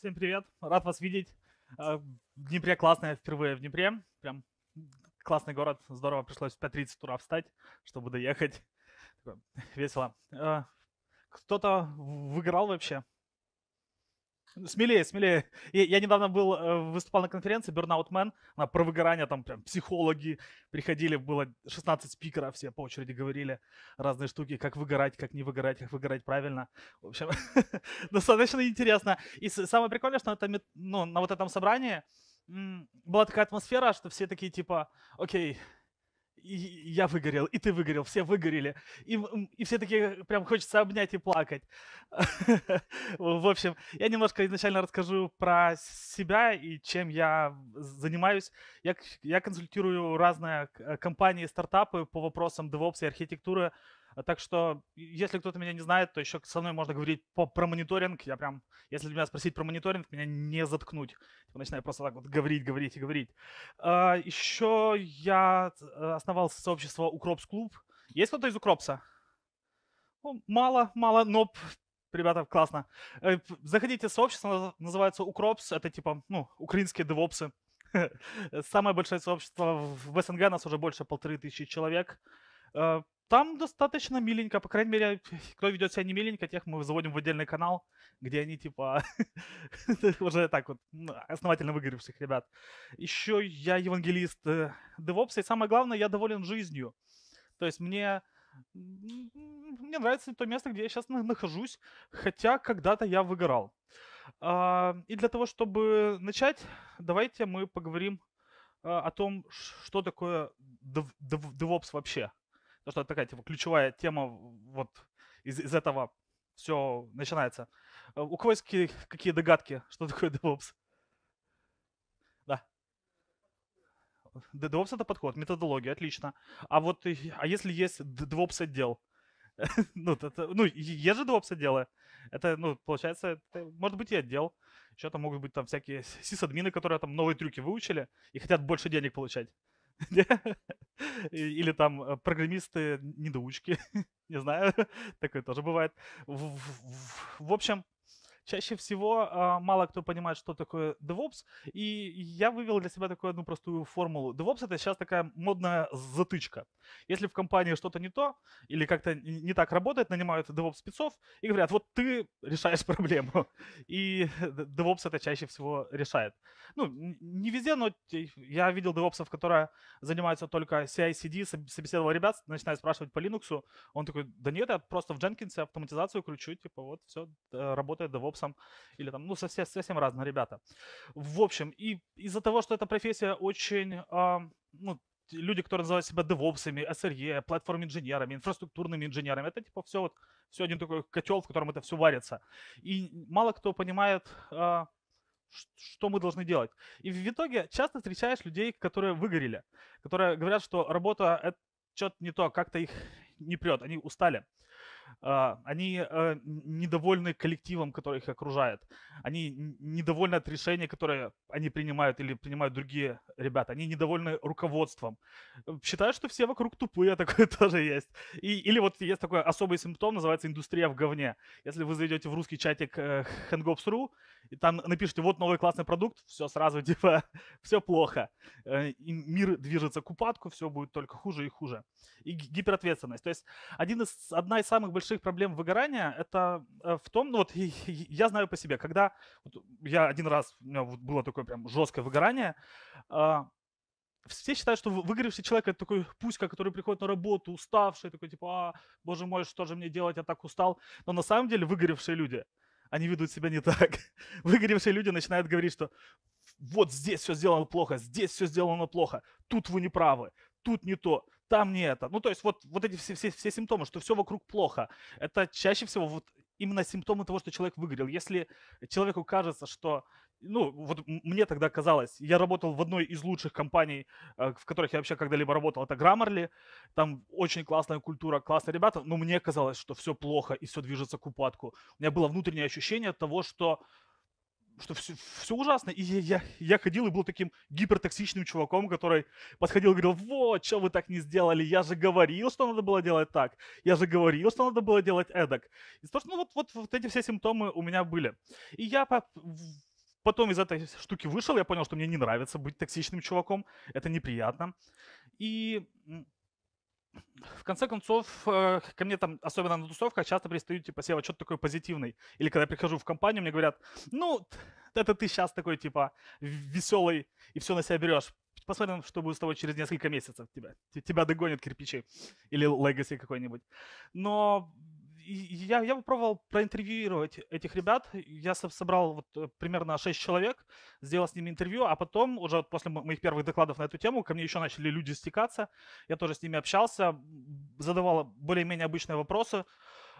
Всем привет, рад вас видеть. Э, в Днепре классно, я впервые в Днепре. Прям классный город, здорово, пришлось в 5.30 утра встать, чтобы доехать. Весело. Э, кто-то выиграл вообще? Смелее, смелее. Я, недавно был, э, выступал на конференции Burnout Man, про выгорание, там прям психологи приходили, было 16 спикеров, все по очереди говорили разные штуки, как выгорать, как не выгорать, как выгорать правильно. В общем, достаточно интересно. И самое прикольное, что это, ну, на вот этом собрании была такая атмосфера, что все такие типа, окей, okay, и я выгорел, и ты выгорел, все выгорели. И, и все такие, прям хочется обнять и плакать. В общем, я немножко изначально расскажу про себя и чем я занимаюсь. Я, я консультирую разные э, компании, стартапы по вопросам DevOps и архитектуры, а так что, если кто-то меня не знает, то еще со мной можно говорить по, про мониторинг. Я прям, если меня спросить про мониторинг, меня не заткнуть. Типа, начинаю просто так вот говорить, говорить и говорить. А, еще я э, основал сообщество Укропс Клуб. Есть кто-то из Укропса? Ну, мало, мало, но ребята, классно. Э, заходите в сообщество, называется Укропс. Это типа, ну, украинские девопсы. Самое большое сообщество в СНГ, нас уже больше полторы тысячи человек а, там достаточно миленько, по крайней мере, кто ведет себя не миленько, тех мы заводим в отдельный канал, где они типа уже так вот основательно выгоревших ребят. Еще я евангелист э, DevOps, и самое главное, я доволен жизнью. То есть мне мне нравится то место, где я сейчас нахожусь, хотя когда-то я выгорал. А, и для того, чтобы начать, давайте мы поговорим э, о том, что такое DevOps вообще то, что такая типа, ключевая тема вот из, из этого все начинается. Э, у кого есть какие, какие догадки, что такое DevOps? Да. DevOps это подход, методология, отлично. А вот, э, а если есть DevOps отдел? ну, это, ну, есть же DevOps отделы. Это, ну, получается, это, может быть и отдел. Еще там могут быть там всякие сисадмины, которые там новые трюки выучили и хотят больше денег получать. Или там э, программисты-недоучки. Не знаю, такое тоже бывает. В общем, чаще всего э, мало кто понимает, что такое DevOps, и я вывел для себя такую одну простую формулу. DevOps — это сейчас такая модная затычка. Если в компании что-то не то или как-то не так работает, нанимают DevOps-спецов и говорят, вот ты решаешь проблему. И DevOps это чаще всего решает. Ну, не везде, но я видел DevOps, которые занимаются только CI-CD, собеседовал ребят, начинаю спрашивать по Linux, он такой, да нет, я просто в Jenkins автоматизацию кручу, типа вот все, работает DevOps DevOps, или там, ну, совсем, совсем разные ребята. В общем, и из-за того, что эта профессия очень, э, ну, люди, которые называют себя девопсами, SRE, платформ-инженерами, инфраструктурными инженерами. Это типа все вот, все один такой котел, в котором это все варится. И мало кто понимает, а, что мы должны делать. И в итоге часто встречаешь людей, которые выгорели, которые говорят, что работа — это что-то не то, а как-то их не прет, они устали. А, они э, недовольны коллективом, который их окружает, они недовольны от решения, которое они принимают или принимают другие ребята, они недовольны руководством, э, считают, что все вокруг тупые, такое тоже есть. И, или вот есть такой особый симптом, называется индустрия в говне. Если вы зайдете в русский чатик э, Hangops.ru, и там напишите, вот новый классный продукт, все сразу, типа, все плохо. И мир движется к упадку, все будет только хуже и хуже. И гиперответственность. То есть один из, одна из самых больших больших проблем выгорания это э, в том, ну вот я знаю по себе, когда вот, я один раз, у меня было такое прям жесткое выгорание, э, все считают, что выгоревший человек это такой пуська, который приходит на работу уставший, такой типа, а, боже мой, что же мне делать, я так устал. Но на самом деле выгоревшие люди, они ведут себя не так. Выгоревшие люди начинают говорить, что вот здесь все сделано плохо, здесь все сделано плохо, тут вы не правы, тут не то там не это. Ну, то есть вот, вот эти все, все, все симптомы, что все вокруг плохо, это чаще всего вот именно симптомы того, что человек выгорел. Если человеку кажется, что ну, вот мне тогда казалось, я работал в одной из лучших компаний, э, в которых я вообще когда-либо работал, это Grammarly, там очень классная культура, классные ребята, но мне казалось, что все плохо и все движется к упадку. У меня было внутреннее ощущение того, что что все, все ужасно. И я, я, я ходил и был таким гипертоксичным чуваком, который подходил и говорил, вот, что вы так не сделали, я же говорил, что надо было делать так, я же говорил, что надо было делать эдак. И то, что, ну, вот, вот, вот эти все симптомы у меня были. И я по... потом из этой штуки вышел, я понял, что мне не нравится быть токсичным чуваком, это неприятно. И в конце концов, э, ко мне там, особенно на тусовках, часто пристают, типа, Сева, что-то такое позитивный. Или когда я прихожу в компанию, мне говорят, ну, это ты сейчас такой, типа, веселый и все на себя берешь. Посмотрим, что будет с тобой через несколько месяцев. Тебя, тебя догонят кирпичи или легаси какой-нибудь. Но я, я попробовал проинтервьюировать этих ребят. Я собрал вот э, примерно 6 человек, сделал с ними интервью, а потом, уже после моих первых докладов на эту тему, ко мне еще начали люди стекаться. Я тоже с ними общался, задавал более-менее обычные вопросы,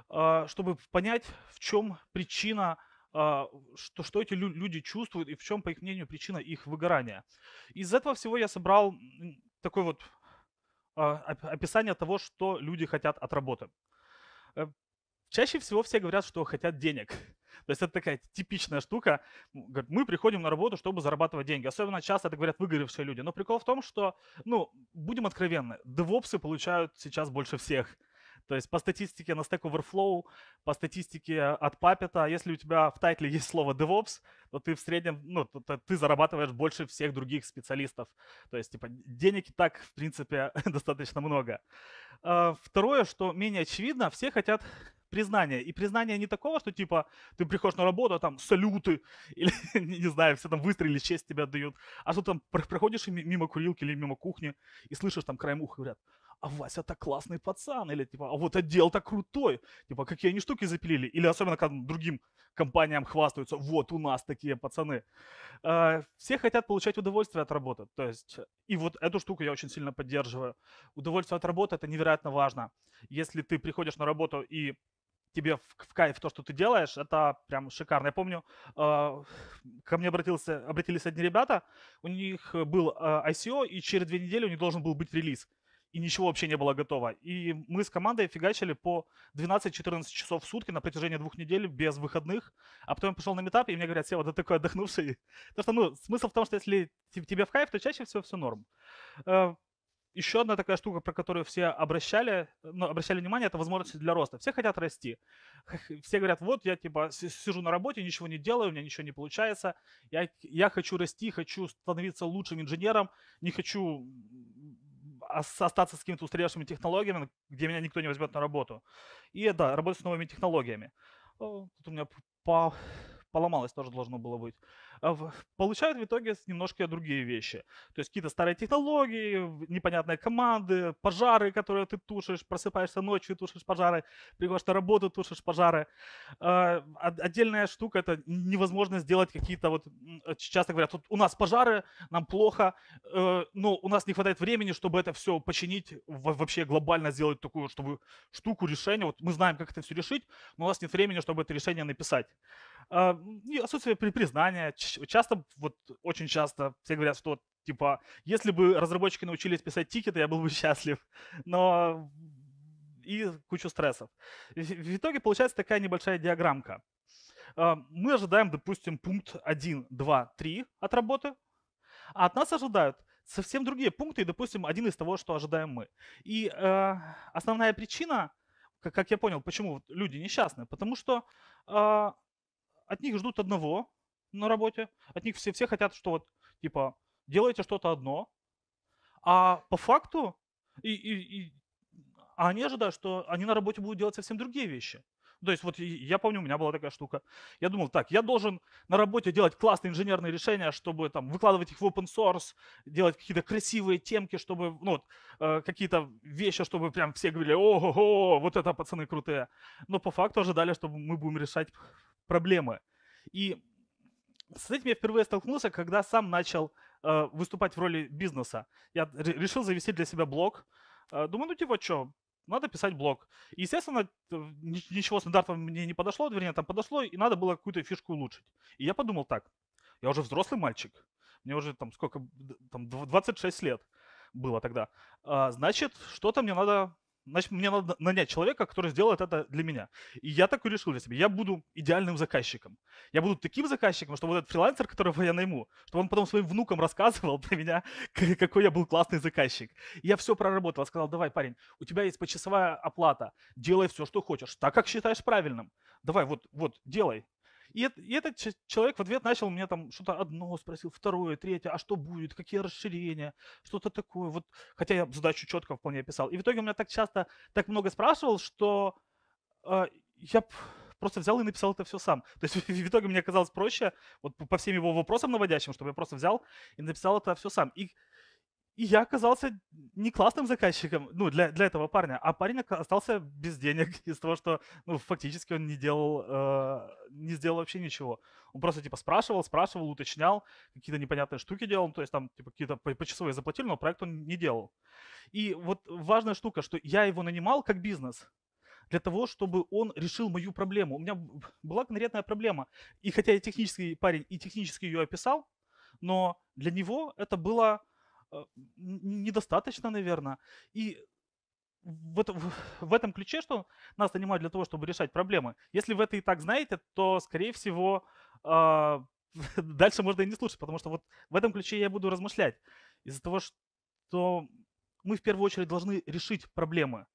а, чтобы понять, в чем причина а, что, что эти люди чувствуют и в чем, по их мнению, причина их выгорания. Из этого всего я собрал такой вот а, описание того, что люди хотят от работы. Э, Чаще всего все говорят, что хотят денег. То есть это такая типичная штука. мы приходим на работу, чтобы зарабатывать деньги. Особенно часто это говорят выгоревшие люди. Но прикол в том, что, ну, будем откровенны, девопсы получают сейчас больше всех. То есть по статистике на Stack Overflow, по статистике от Puppet, если у тебя в тайтле есть слово DevOps, то ты в среднем, ну, то, ты зарабатываешь больше всех других специалистов. То есть, типа, денег и так, в принципе, достаточно много. А, второе, что менее очевидно, все хотят признание. И признание не такого, что типа ты приходишь на работу, а там салюты, или, не знаю, все там выстрелили, честь тебя дают. А что там проходишь мимо курилки или мимо кухни и слышишь там краем уха, говорят, а Вася так классный пацан, или типа, а вот отдел так крутой, типа, какие они штуки запилили, или особенно когда другим компаниям хвастаются, вот у нас такие пацаны. А, все хотят получать удовольствие от работы, то есть, и вот эту штуку я очень сильно поддерживаю. Удовольствие от работы – это невероятно важно. Если ты приходишь на работу и тебе в, в кайф то, что ты делаешь, это прям шикарно. Я помню, э, ко мне обратился, обратились одни ребята, у них был э, ICO, и через две недели у них должен был быть релиз. И ничего вообще не было готово. И мы с командой фигачили по 12-14 часов в сутки на протяжении двух недель без выходных. А потом я пошел на метап, и мне говорят, Сева, ты такой отдохнувший. Потому что, ну, смысл в том, что если тебе в кайф, то чаще всего все норм. А, еще одна такая штука, про которую все обращали, ну, обращали внимание, это возможности для роста. Все хотят расти. Все говорят, вот я типа сижу на работе, ничего не делаю, у меня ничего не получается. Я, я хочу расти, хочу становиться лучшим инженером, не хочу остаться с какими-то устаревшими технологиями, где меня никто не возьмет на работу. И да, работать с новыми технологиями. Тут у меня по поломалось, тоже должно было быть. А получают в итоге немножко другие вещи. То есть какие-то старые технологии, непонятные команды, пожары, которые ты тушишь, просыпаешься ночью, и тушишь пожары, приходишь на работу, тушишь пожары. А, отдельная штука – это невозможно сделать какие-то вот, э, часто говорят, вот у нас пожары, нам плохо, э, но у нас не хватает времени, чтобы это все починить, вообще глобально сделать такую чтобы штуку решение Вот мы знаем, как это все решить, но у нас нет времени, чтобы это решение написать. А, отсутствие признания. Часто, вот очень часто все говорят, что типа, если бы разработчики научились писать тикеты, я был бы счастлив. Но и кучу стрессов. В итоге получается такая небольшая диаграммка. А, мы ожидаем, допустим, пункт 1, 2, 3 от работы, а от нас ожидают совсем другие пункты, и, допустим, один из того, что ожидаем мы. И э, основная причина, как, как я понял, почему люди несчастны, потому что а, от них ждут одного на работе, от них все, все хотят, что вот, типа, делайте что-то одно, а по факту, и, и, и, а они ожидают, что они на работе будут делать совсем другие вещи. То есть вот я помню, у меня была такая штука. Я думал, так, я должен на работе делать классные инженерные решения, чтобы там выкладывать их в open source, делать какие-то красивые темки, чтобы, ну, вот, э, какие-то вещи, чтобы прям все говорили, ого, вот это пацаны крутые. Но по факту ожидали, что мы будем решать проблемы. И с этим я впервые столкнулся, когда сам начал э, выступать в роли бизнеса. Я решил завести для себя блог. Э, думаю, ну типа что, надо писать блог. И, естественно, ничего стандартного мне не подошло, вернее, там подошло, и надо было какую-то фишку улучшить. И я подумал так, я уже взрослый мальчик, мне уже там сколько, там 26 лет было тогда. А, значит, что-то мне надо значит, мне надо нанять человека, который сделает это для меня. И я так и решил для себя. Я буду идеальным заказчиком. Я буду таким заказчиком, что вот этот фрилансер, которого я найму, чтобы он потом своим внукам рассказывал про меня, какой я был классный заказчик. И я все проработал. Сказал, давай, парень, у тебя есть почасовая оплата. Делай все, что хочешь, так, как считаешь правильным. Давай, вот, вот, делай. И, и этот человек в ответ начал мне там что-то одно спросил, второе, третье, а что будет, какие расширения, что-то такое. Вот, хотя я задачу четко вполне описал. И в итоге у меня так часто, так много спрашивал, что э, я просто взял и написал это все сам. То есть в итоге мне казалось проще, вот по всем его вопросам наводящим, чтобы я просто взял и написал это все сам. И и я оказался не классным заказчиком, ну, для, для этого парня, а парень остался без денег из за того, что, ну, фактически он не делал, э, не сделал вообще ничего. Он просто, типа, спрашивал, спрашивал, уточнял, какие-то непонятные штуки делал, ну, то есть там, типа, какие-то почасовые заплатили, но проект он не делал. И вот важная штука, что я его нанимал как бизнес, для того, чтобы он решил мою проблему. У меня была конкретная проблема. И хотя я технический парень и технически ее описал, но для него это было Э, недостаточно, наверное. И вот в этом ключе, что нас нанимают для того, чтобы решать проблемы. Если вы это и так знаете, то, скорее всего, э, дальше можно и не слушать, потому что вот в этом ключе я буду размышлять. Из-за того, что мы в первую очередь должны решить проблемы.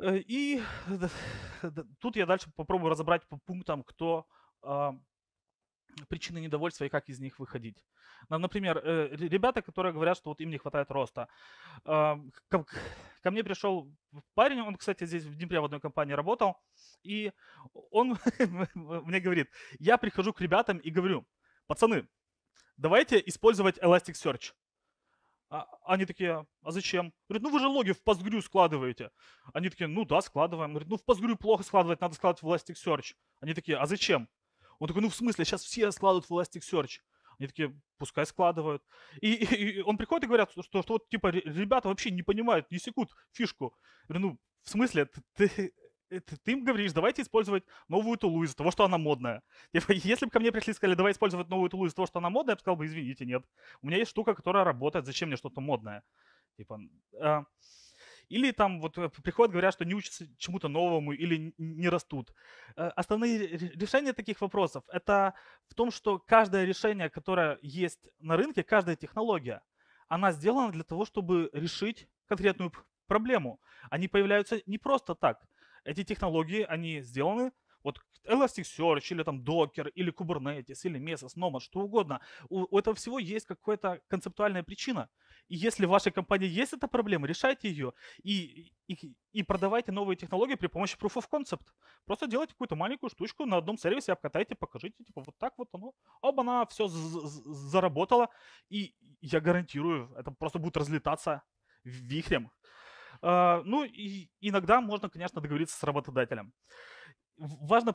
Э, и тут я дальше попробую разобрать по пунктам, кто а, причины недовольства и как из них выходить. Например, э, ребята, которые говорят, что вот им не хватает роста. А, ко мне пришел парень, он, кстати, здесь в Днепре в одной компании работал, и он мне говорит, я прихожу к ребятам и говорю, пацаны, давайте использовать Elasticsearch. А они такие, а зачем? Говорит, ну вы же логи в PostgreSQL складываете. Они такие, ну да, складываем. Говорит, ну в PostgreSQL плохо складывать, надо складывать в Elasticsearch. Они такие, а зачем? Он такой, ну в смысле, сейчас все складывают в Elasticsearch. Они такие, пускай складывают. И, и, и он приходит и говорят, что, что, вот, типа, ребята вообще не понимают, не секут фишку. Я говорю, ну, в смысле, ты, ты, э, ты, ты им говоришь, давайте использовать новую тулу из-за того, что она модная. Типа, если бы ко мне пришли и сказали, давай использовать новую тулу из-за того, что она модная, я бы сказал бы, извините, нет. У меня есть штука, которая работает, зачем мне что-то модное? Типа, э, или там вот э, приходят, говорят, что не учатся чему-то новому или не растут. Э, основные решения таких вопросов – это в том, что каждое решение, которое есть на рынке, каждая технология, она сделана для того, чтобы решить конкретную проблему. Они появляются не просто так. Эти технологии, они сделаны – вот Elasticsearch или там Docker, или Kubernetes, или Mesos, Nomad, что угодно. У, у этого всего есть какая-то концептуальная причина. И если в вашей компании есть эта проблема, решайте ее и, и, и продавайте новые технологии при помощи Proof of Concept. Просто делайте какую-то маленькую штучку на одном сервисе, обкатайте, покажите, типа вот так вот оно, оба она все заработала И я гарантирую, это просто будет разлетаться вихрем. А, ну, и иногда можно, конечно, договориться с работодателем важно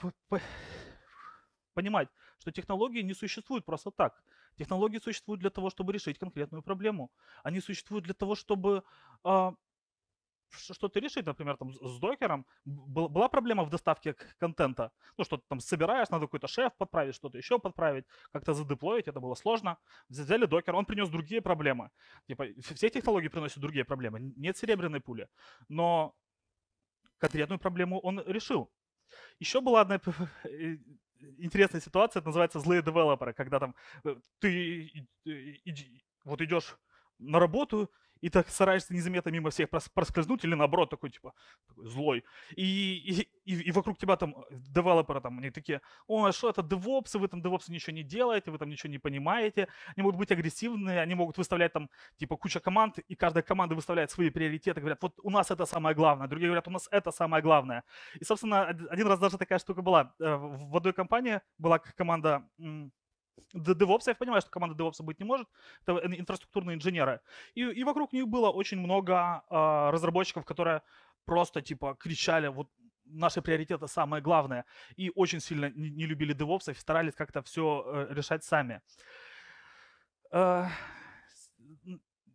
понимать, что технологии не существуют просто так. Технологии существуют для того, чтобы решить конкретную проблему. Они существуют для того, чтобы а, что-то решить, например, там с докером была проблема в доставке контента. Ну, что-то там собираешь, надо какой-то шеф подправить, что-то еще подправить, как-то задеплоить, это было сложно. Взяли докер, он принес другие проблемы. Типа, все технологии приносят другие проблемы, нет серебряной пули. Но конкретную проблему он решил. Еще была одна интересная ситуация, это называется злые девелоперы, когда там ты вот идешь на работу, и так стараешься незаметно мимо всех проскользнуть, или наоборот, такой, типа, такой злой. И, и, и вокруг тебя там девелоперы там, они такие, о, а что это девопсы, вы там девопсы ничего не делаете, вы там ничего не понимаете, они могут быть агрессивные, они могут выставлять там, типа, куча команд, и каждая команда выставляет свои приоритеты, говорят, вот у нас это самое главное, другие говорят, у нас это самое главное. И, собственно, один раз даже такая штука была. Э, в одной компании была команда DevOps, я понимаю, что команда DevOps быть не может, это инфраструктурные инженеры. И, и вокруг них было очень много э, разработчиков, которые просто типа кричали, вот наши приоритеты самое главное, и очень сильно не, не любили DevOps и старались как-то все э, решать сами. Э,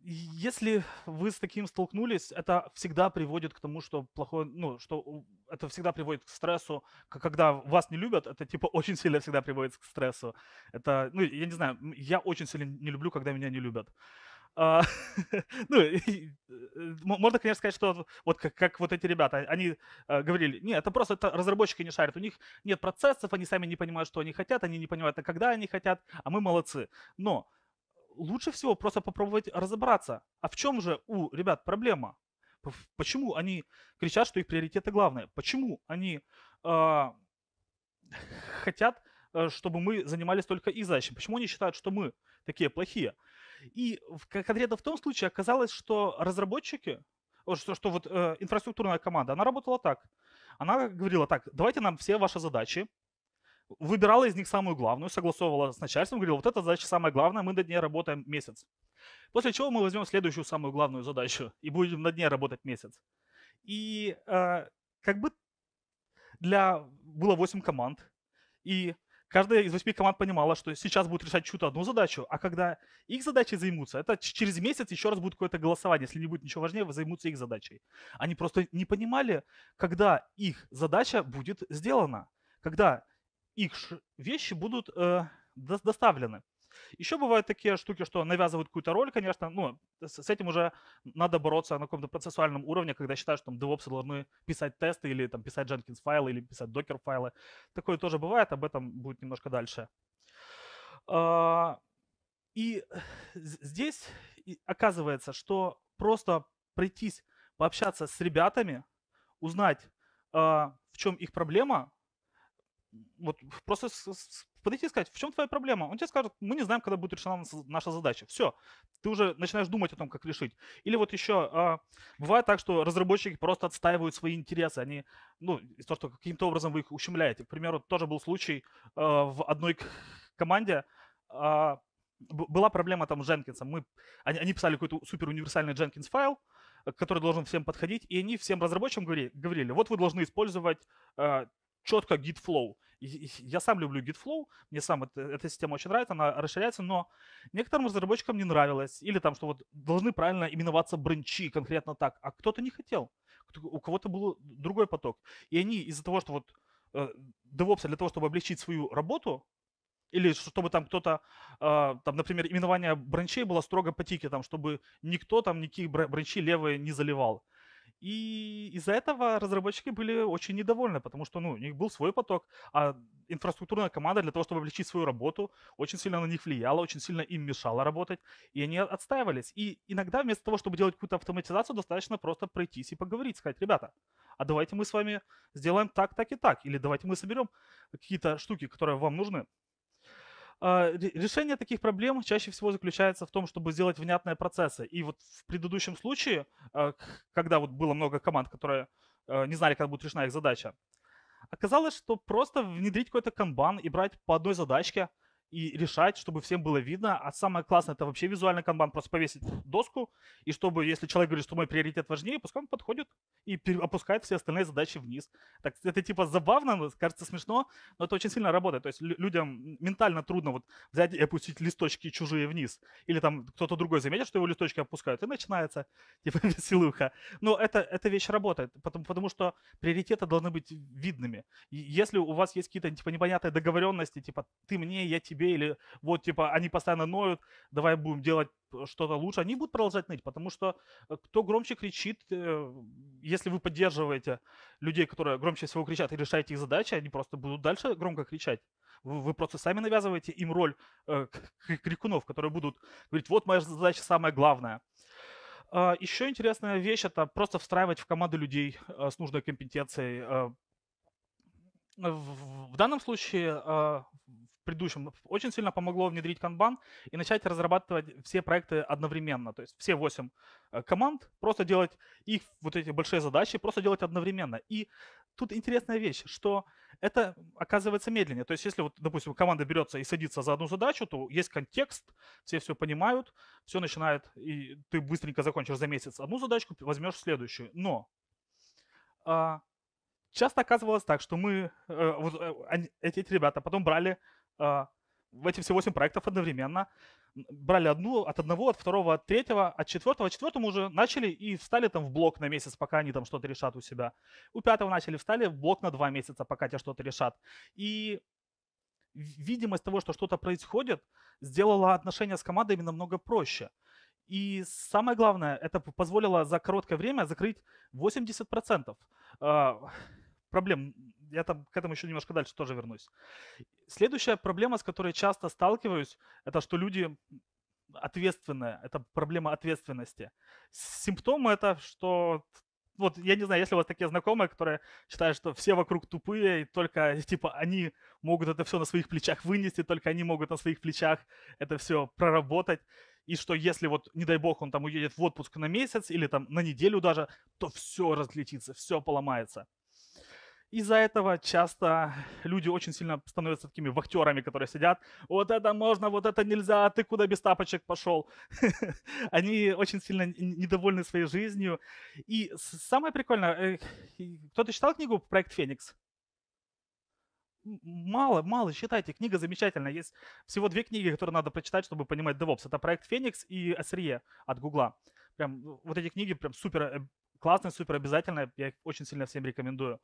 если вы с таким столкнулись, это всегда приводит к тому, что плохое, ну, что это всегда приводит к стрессу. Когда вас не любят, это типа очень сильно всегда приводит к стрессу. Это, ну, я не знаю, я очень сильно не люблю, когда меня не любят. А, ну, э, можно, конечно, сказать, что вот как, как вот эти ребята, а, они uh, говорили, нет, это просто это разработчики не шарят, у них нет процессов, они сами не понимают, что они хотят, они не понимают, а когда они хотят, а мы молодцы. Но лучше всего просто попробовать разобраться, а в чем же у ребят проблема? Почему они кричат, что их приоритеты главные? Почему они а, э, хотят, чтобы мы занимались только и задачами? Почему они считают, что мы такие плохие? И в, конкретно в том случае оказалось, что разработчики, что, что вот э, инфраструктурная команда, она работала так. Она говорила так, давайте нам все ваши задачи, выбирала из них самую главную, согласовывала с начальством, говорила, вот эта задача самая главная, мы над ней работаем месяц. После чего мы возьмем следующую самую главную задачу и будем над ней работать месяц. И э, как бы для... было 8 команд, и каждая из восьми команд понимала, что сейчас будет решать чью-то одну задачу, а когда их задачи займутся, это через месяц еще раз будет какое-то голосование, если не будет ничего важнее, займутся их задачей. Они просто не понимали, когда их задача будет сделана. Когда их вещи будут э, доставлены. Еще бывают такие штуки, что навязывают какую-то роль, конечно, ну, с этим уже надо бороться на каком-то процессуальном уровне, когда считают, что там DevOps должны писать тесты или там писать Jenkins файлы или писать Docker файлы. Такое тоже бывает, об этом будет немножко дальше. А, и здесь оказывается, что просто пройтись, пообщаться с ребятами, узнать, а, в чем их проблема, вот просто подойти и сказать, в чем твоя проблема? Он тебе скажет, мы не знаем, когда будет решена наша задача. Все, ты уже начинаешь думать о том, как решить. Или вот еще, а, бывает так, что разработчики просто отстаивают свои интересы, они, ну, из того, что каким-то образом вы их ущемляете. К примеру, тоже был случай а, в одной команде, а, была проблема там с Дженкинсом. Мы, они, они писали какой-то супер универсальный Jenkins файл, э, который должен всем подходить, и они всем разработчикам говорили, говорили вот вы должны использовать э, четко git flow. я сам люблю git flow, мне сам это, эта система очень нравится, она расширяется, но некоторым разработчикам не нравилось. Или там, что вот должны правильно именоваться бренчи конкретно так, а кто-то не хотел. У кого-то был другой поток. И они из-за того, что вот DevOps э, для того, чтобы облегчить свою работу, или чтобы там кто-то, а, там, например, именование бранчей было строго по тике, там, чтобы никто там никакие бранчей левые не заливал. И из-за этого разработчики были очень недовольны, потому что ну, у них был свой поток, а инфраструктурная команда для того, чтобы облегчить свою работу, очень сильно на них влияла, очень сильно им мешала работать, и они отстаивались. И иногда вместо того, чтобы делать какую-то автоматизацию, достаточно просто пройтись и поговорить, сказать, ребята, а давайте мы с вами сделаем так, так и так, или давайте мы соберем какие-то штуки, которые вам нужны, а, решение таких проблем чаще всего заключается в том, чтобы сделать внятные процессы. И вот в предыдущем случае, а, когда вот было много команд, которые а, не знали, как будет решена их задача, оказалось, что просто внедрить какой-то канбан и брать по одной задачке – и решать, чтобы всем было видно. А самое классное, это вообще визуальный канбан, просто повесить доску, и чтобы, если человек говорит, что мой приоритет важнее, пускай он подходит и опускает все остальные задачи вниз. Так это типа забавно, кажется смешно, но это очень сильно работает. То есть людям ментально трудно вот взять и опустить листочки чужие вниз. Или там кто-то другой заметит, что его листочки опускают, и начинается типа веселуха. Но это, эта вещь работает, потому, потому что приоритеты должны быть видными. И если у вас есть какие-то типа непонятные договоренности, типа ты мне, я тебе, тебе, или вот, типа, они постоянно ноют, давай будем делать э, что-то лучше, они будут продолжать ныть, потому что э, кто громче кричит, э, если вы поддерживаете людей, которые громче всего кричат и решаете их задачи, они просто будут дальше громко кричать. Вы, вы просто сами навязываете им роль э, крикунов, которые будут говорить, вот моя задача самая главная. Э, а, еще интересная вещь – это просто встраивать в команду людей э, с нужной компетенцией. Э, в, в данном случае э, предыдущем, очень сильно помогло внедрить Kanban и начать разрабатывать все проекты одновременно. То есть все 8 э, команд, просто делать их вот эти большие задачи, просто делать одновременно. И тут интересная вещь, что это оказывается медленнее. То есть если вот, допустим, команда берется и садится за одну задачу, то есть контекст, все все понимают, все начинает, и ты быстренько закончишь за месяц одну задачку, возьмешь следующую. Но а, часто оказывалось так, что мы, э, вот э, эти, эти ребята потом брали а, в эти все 8 проектов одновременно. Брали одну, от одного, от второго, от третьего, от четвертого. От уже начали и встали там в блок на месяц, пока они там что-то решат у себя. У пятого начали, встали в блок на два месяца, пока те что-то решат. И видимость того, что что-то происходит, сделала отношения с командами намного проще. И самое главное, это позволило за короткое время закрыть 80% а, проблем я там к этому еще немножко дальше тоже вернусь. Следующая проблема, с которой часто сталкиваюсь, это что люди ответственные, это проблема ответственности. Симптомы это, что вот я не знаю, если у вас такие знакомые, которые считают, что все вокруг тупые, и только типа они могут это все на своих плечах вынести, только они могут на своих плечах это все проработать. И что если вот, не дай бог, он там уедет в отпуск на месяц или там на неделю даже, то все разлетится, все поломается. Из-за этого часто люди очень сильно становятся такими вахтерами, которые сидят. Вот это можно, вот это нельзя, а ты куда без тапочек пошел? Они очень сильно недовольны своей жизнью. И самое прикольное, э, кто-то читал книгу «Проект Феникс»? мало, мало, считайте, книга замечательная. Есть всего две книги, которые надо прочитать, чтобы понимать DevOps. Это проект Феникс и SRE от Гугла. Прям э, вот эти книги прям супер э, классные, супер обязательные. Я их очень сильно всем рекомендую.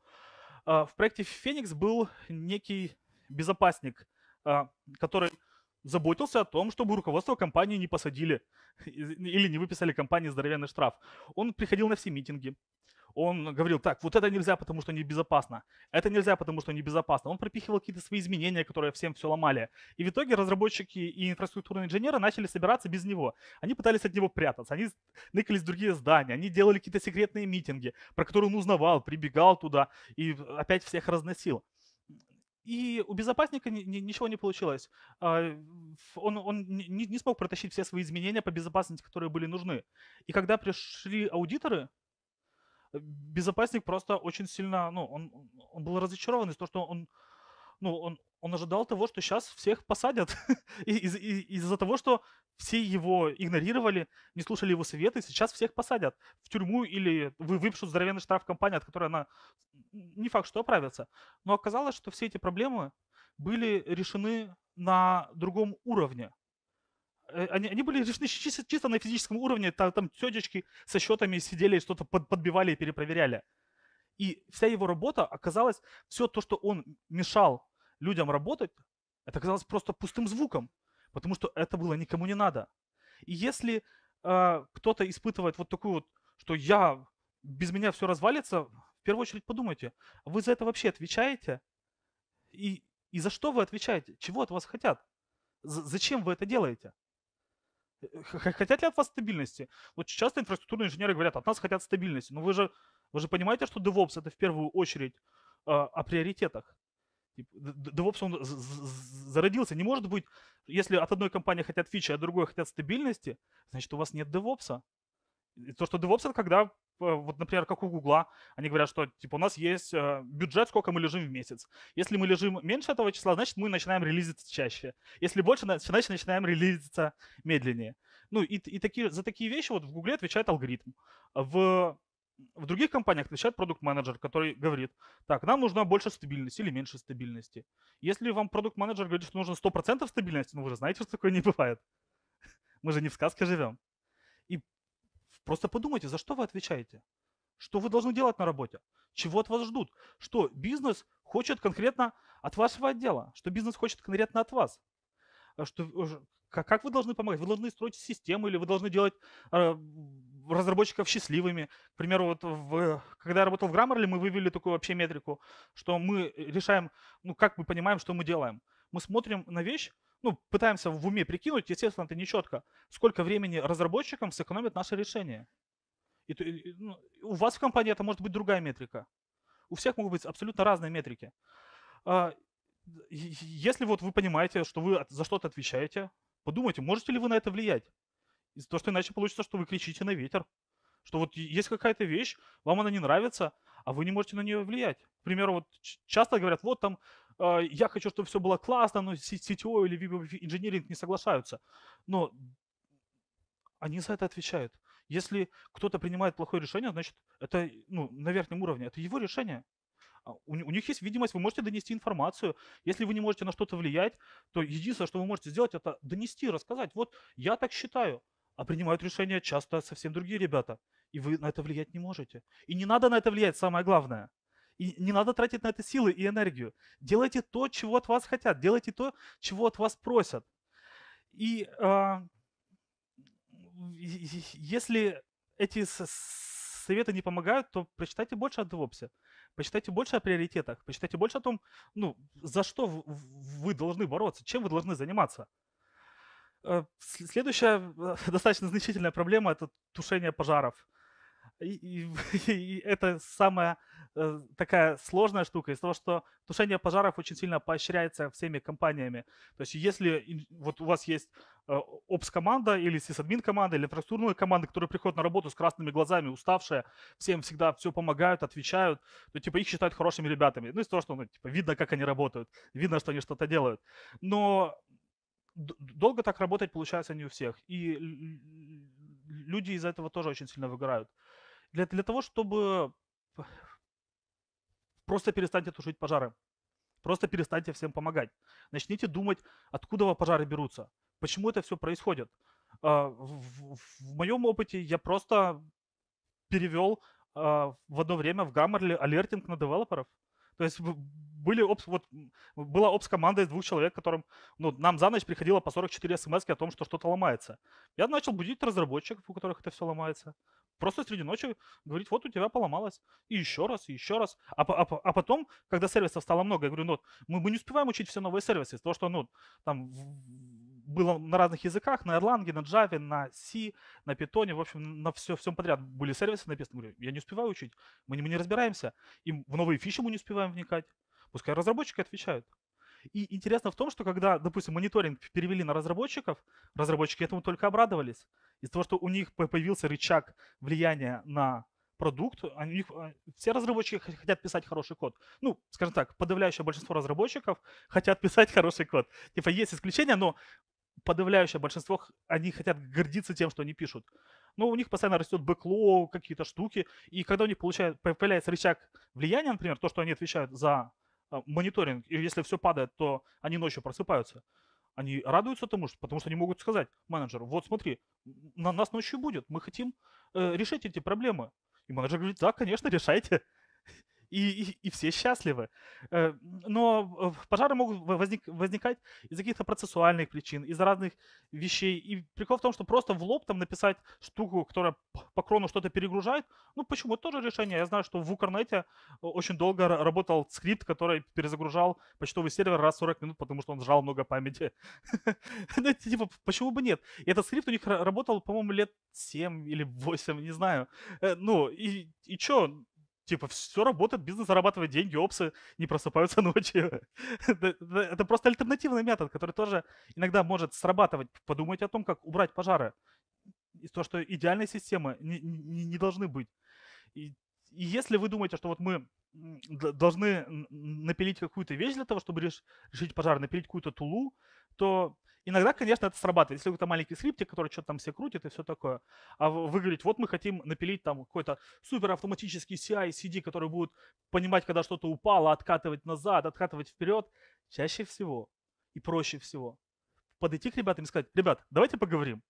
А, в проекте Феникс был некий безопасник, а, который заботился о том, чтобы руководство компании не посадили или не выписали компании здоровенный штраф. Он приходил на все митинги, он говорил, так, вот это нельзя, потому что небезопасно, это нельзя, потому что небезопасно. Он пропихивал какие-то свои изменения, которые всем все ломали. И в итоге разработчики и инфраструктурные инженеры начали собираться без него. Они пытались от него прятаться, они ныкались в другие здания, они делали какие-то секретные митинги, про которые он узнавал, прибегал туда и опять всех разносил. И у безопасника ничего не получилось. А, он, он не, не смог протащить все свои изменения по безопасности, которые были нужны. И когда пришли аудиторы, безопасник просто очень сильно, ну, он, он был разочарован из за того, что он, ну, он, он ожидал того, что сейчас всех посадят. из, из-за того, что все его игнорировали, не слушали его советы, сейчас всех посадят в тюрьму или вы выпишут здоровенный штраф компании, от которой она не факт, что оправится. Но оказалось, что все эти проблемы были решены на другом уровне. Э, они, они были решены чисто, чисто на физическом уровне. Там, там тетечки со счетами сидели, что-то под, подбивали и перепроверяли. И вся его работа оказалась, все то, что он мешал людям работать, это оказалось просто пустым звуком, потому что это было никому не надо. И если э, кто-то испытывает вот такую вот, что я, без меня все развалится, в первую очередь подумайте, вы за это вообще отвечаете? И, и за что вы отвечаете? Чего от вас хотят? З- зачем вы это делаете? Э, хотят ли от вас стабильности? Вот часто инфраструктурные инженеры говорят, от нас хотят стабильности. Но вы же, вы же понимаете, что DevOps это в первую очередь э, о приоритетах. DevOps он зародился. Не может быть, если от одной компании хотят фичи, а от другой хотят стабильности, значит, у вас нет DevOps. То, что DevOps, когда э, вот, например, как у Гугла, они говорят, что, типа, у нас есть э, бюджет, сколько мы лежим в месяц. Если мы лежим меньше этого числа, значит, мы начинаем релизиться чаще. Если больше, значит, начинаем релизиться медленнее. Ну, и, и такие, за такие вещи вот в Гугле отвечает алгоритм. В, в других компаниях отвечает продукт-менеджер, который говорит, так, нам нужна больше стабильности или меньше стабильности. Если вам продукт-менеджер говорит, что нужно 100% стабильности, ну, вы же знаете, что такое не бывает. Мы же не в сказке живем. Просто подумайте, за что вы отвечаете? Что вы должны делать на работе? Чего от вас ждут? Что бизнес хочет конкретно от вашего отдела? Что бизнес хочет конкретно от вас? А что, как вы должны помогать? Вы должны строить систему или вы должны делать а, разработчиков счастливыми. К примеру, вот в, когда я работал в Grammarly, мы вывели такую вообще метрику, что мы решаем, ну как мы понимаем, что мы делаем. Мы смотрим на вещь ну, пытаемся в уме прикинуть, естественно, это нечетко, сколько времени разработчикам сэкономит наше решение. И, ну, у вас в компании это может быть другая метрика. У всех могут быть абсолютно разные метрики. А, если вот вы понимаете, что вы за что-то отвечаете, подумайте, можете ли вы на это влиять. Из-за того, что иначе получится, что вы кричите на ветер. Что вот есть какая-то вещь, вам она не нравится, а вы не можете на нее влиять. К примеру, вот часто говорят, вот там а, я хочу, чтобы все было классно, но CTO или инжиниринг не соглашаются. Но они за это отвечают. Если кто-то принимает плохое решение, значит, это э, ну, на верхнем уровне, это его решение. А у, у них есть видимость, вы можете донести информацию. Если вы не можете на что-то влиять, то единственное, что вы можете сделать, это донести, рассказать. Вот я так считаю. А принимают решения часто совсем другие ребята. И вы на это влиять не можете. И не надо на это влиять, самое главное. И не надо тратить на это силы и энергию. Делайте то, чего от вас хотят. Делайте то, чего от вас просят. И э, если эти советы не помогают, то прочитайте больше о девопсе. Почитайте больше о приоритетах, почитайте больше о том, ну, за что вы должны бороться, чем вы должны заниматься. Э, следующая э, достаточно значительная проблема – это тушение пожаров – и, и, и это самая э, такая сложная штука из того, что тушение пожаров очень сильно поощряется всеми компаниями. То есть если вот у вас есть э, опс-команда или сисадмин-команда или инфраструктурные команды, которые приходят на работу с красными глазами, уставшие, всем всегда все помогают, отвечают, то типа их считают хорошими ребятами. Ну из того, что ну, типа, видно, как они работают, видно, что они что-то делают. Но долго так работать получается не у всех. И люди из этого тоже очень сильно выгорают для, для того, чтобы просто перестаньте тушить пожары. Просто перестаньте всем помогать. Начните думать, откуда пожары берутся, почему это все происходит. А, в, в моем опыте я просто перевел а, в одно время в Grammarly алертинг на девелоперов. То есть были опс, вот, была опс-команда из двух человек, которым ну, нам за ночь приходило по 44 смс о том, что что-то ломается. Я начал будить разработчиков, у которых это все ломается. Просто среди ночи говорить, вот у тебя поломалось. И еще раз, и еще раз. А, а, а потом, когда сервисов стало много, я говорю, ну, мы, мы не успеваем учить все новые сервисы. То, что, ну, там было на разных языках, на Erlang, на Java, на C, на Python, в общем, на все, всем подряд были сервисы написаны. Говорю, я не успеваю учить, мы, мы не разбираемся. И в новые фичи мы не успеваем вникать. Пускай разработчики отвечают. И интересно в том, что когда, допустим, мониторинг перевели на разработчиков, разработчики этому только обрадовались. Из-за того, что у них появился рычаг влияния на продукт, у них, а, все разработчики хотят писать хороший код. Ну, скажем так, подавляющее большинство разработчиков хотят писать хороший код. Типа есть исключения, но подавляющее большинство, они хотят гордиться тем, что они пишут. Но у них постоянно растет бэклоу, какие-то штуки. И когда у них получает, появляется рычаг влияния, например, то, что они отвечают за а, мониторинг, и если все падает, то они ночью просыпаются. Они радуются тому, что, потому что они могут сказать менеджеру, вот смотри, на нас ночью будет, мы хотим э, решить эти проблемы. И менеджер говорит, да, конечно, решайте и, и, и все счастливы. Э, но э, пожары могут возник, возникать из-за каких-то процессуальных причин, из-за разных вещей. И прикол в том, что просто в лоб там написать штуку, которая по крону что-то перегружает, ну почему? Это тоже решение. Я знаю, что в Укрнете э, очень долго работал скрипт, который перезагружал почтовый сервер раз в 40 минут, потому что он сжал много памяти. Ну, типа, почему бы нет? И этот скрипт у них работал, по-моему, лет 7 или 8, не знаю. Ну, и чё? Типа, все работает, бизнес зарабатывает деньги, опсы не просыпаются ночью. Это просто альтернативный метод, который тоже иногда может срабатывать. Подумайте о том, как убрать пожары. И то, что идеальной системы не, не, должны быть. и если вы думаете, что вот мы должны напилить какую-то вещь для того, чтобы решить пожар, напилить какую-то тулу, то иногда, конечно, это срабатывает. Если какой-то маленький скриптик, который что-то там все крутит и все такое. А вы говорите, вот мы хотим напилить там какой-то супер автоматический CI, CD, который будет понимать, когда что-то упало, откатывать назад, откатывать вперед. Чаще всего и проще всего подойти к ребятам и сказать, ребят, давайте поговорим.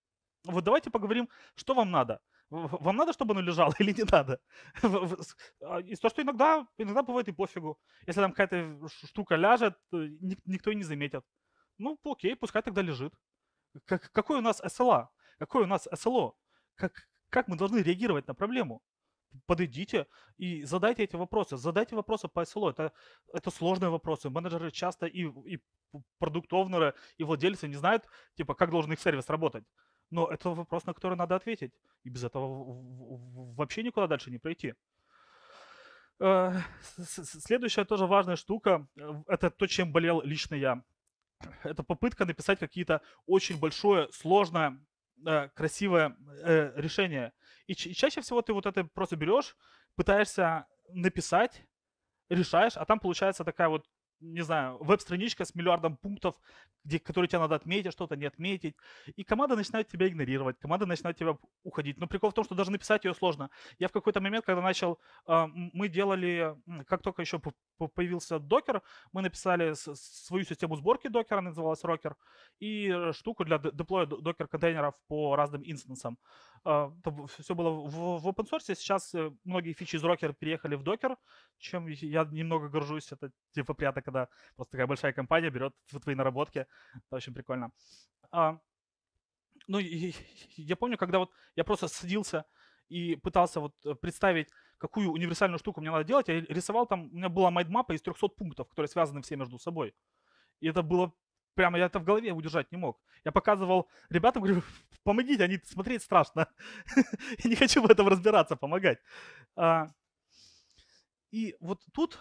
Вот давайте поговорим, что вам надо вам надо, чтобы оно лежало или не надо? А, Из того, что иногда, иногда бывает и пофигу. Если там какая-то штука ляжет, никто и не заметит. Ну, окей, пускай тогда лежит. Как, какой у нас SLA? Какой у нас SLO? Как, как мы должны реагировать на проблему? подойдите и задайте эти вопросы. Задайте вопросы по SLO. Это, это сложные вопросы. Менеджеры часто и, и продукт и владельцы не знают, типа, как должен их сервис работать. Но это вопрос, на который надо ответить. И без этого вообще никуда дальше не пройти. Э, следующая тоже важная штука, э, это то, чем болел лично я. Это попытка написать какие-то очень большое, сложное, э, красивое решение. И чаще всего ты вот это просто берешь, пытаешься написать, решаешь, а там получается такая вот не знаю, веб-страничка с миллиардом пунктов, где, которые тебе надо отметить, а что-то не отметить. И команда начинает тебя игнорировать, команда начинает тебя уходить. Но прикол в том, что даже написать ее сложно. Я в какой-то момент, когда начал, а, мы делали, как только еще появился докер, мы написали свою систему сборки докера, называлась Rocker, и штуку для деплоя докер-контейнеров по разным инстансам. А, все было в, в open source. Сейчас э, многие фичи из Rocker переехали в Docker, чем я немного горжусь. Это типа приятно, когда просто такая большая компания берет твои наработки. Это очень прикольно. А, ну, я помню, когда вот я просто садился и пытался вот э, представить, какую универсальную штуку мне надо делать. Я рисовал там, у меня была майдмапа из 300 пунктов, которые связаны все между собой. И это было прямо я это в голове удержать не мог. Я показывал ребятам, говорю, помогите, они смотреть страшно. я не хочу в этом разбираться, помогать. А, и вот тут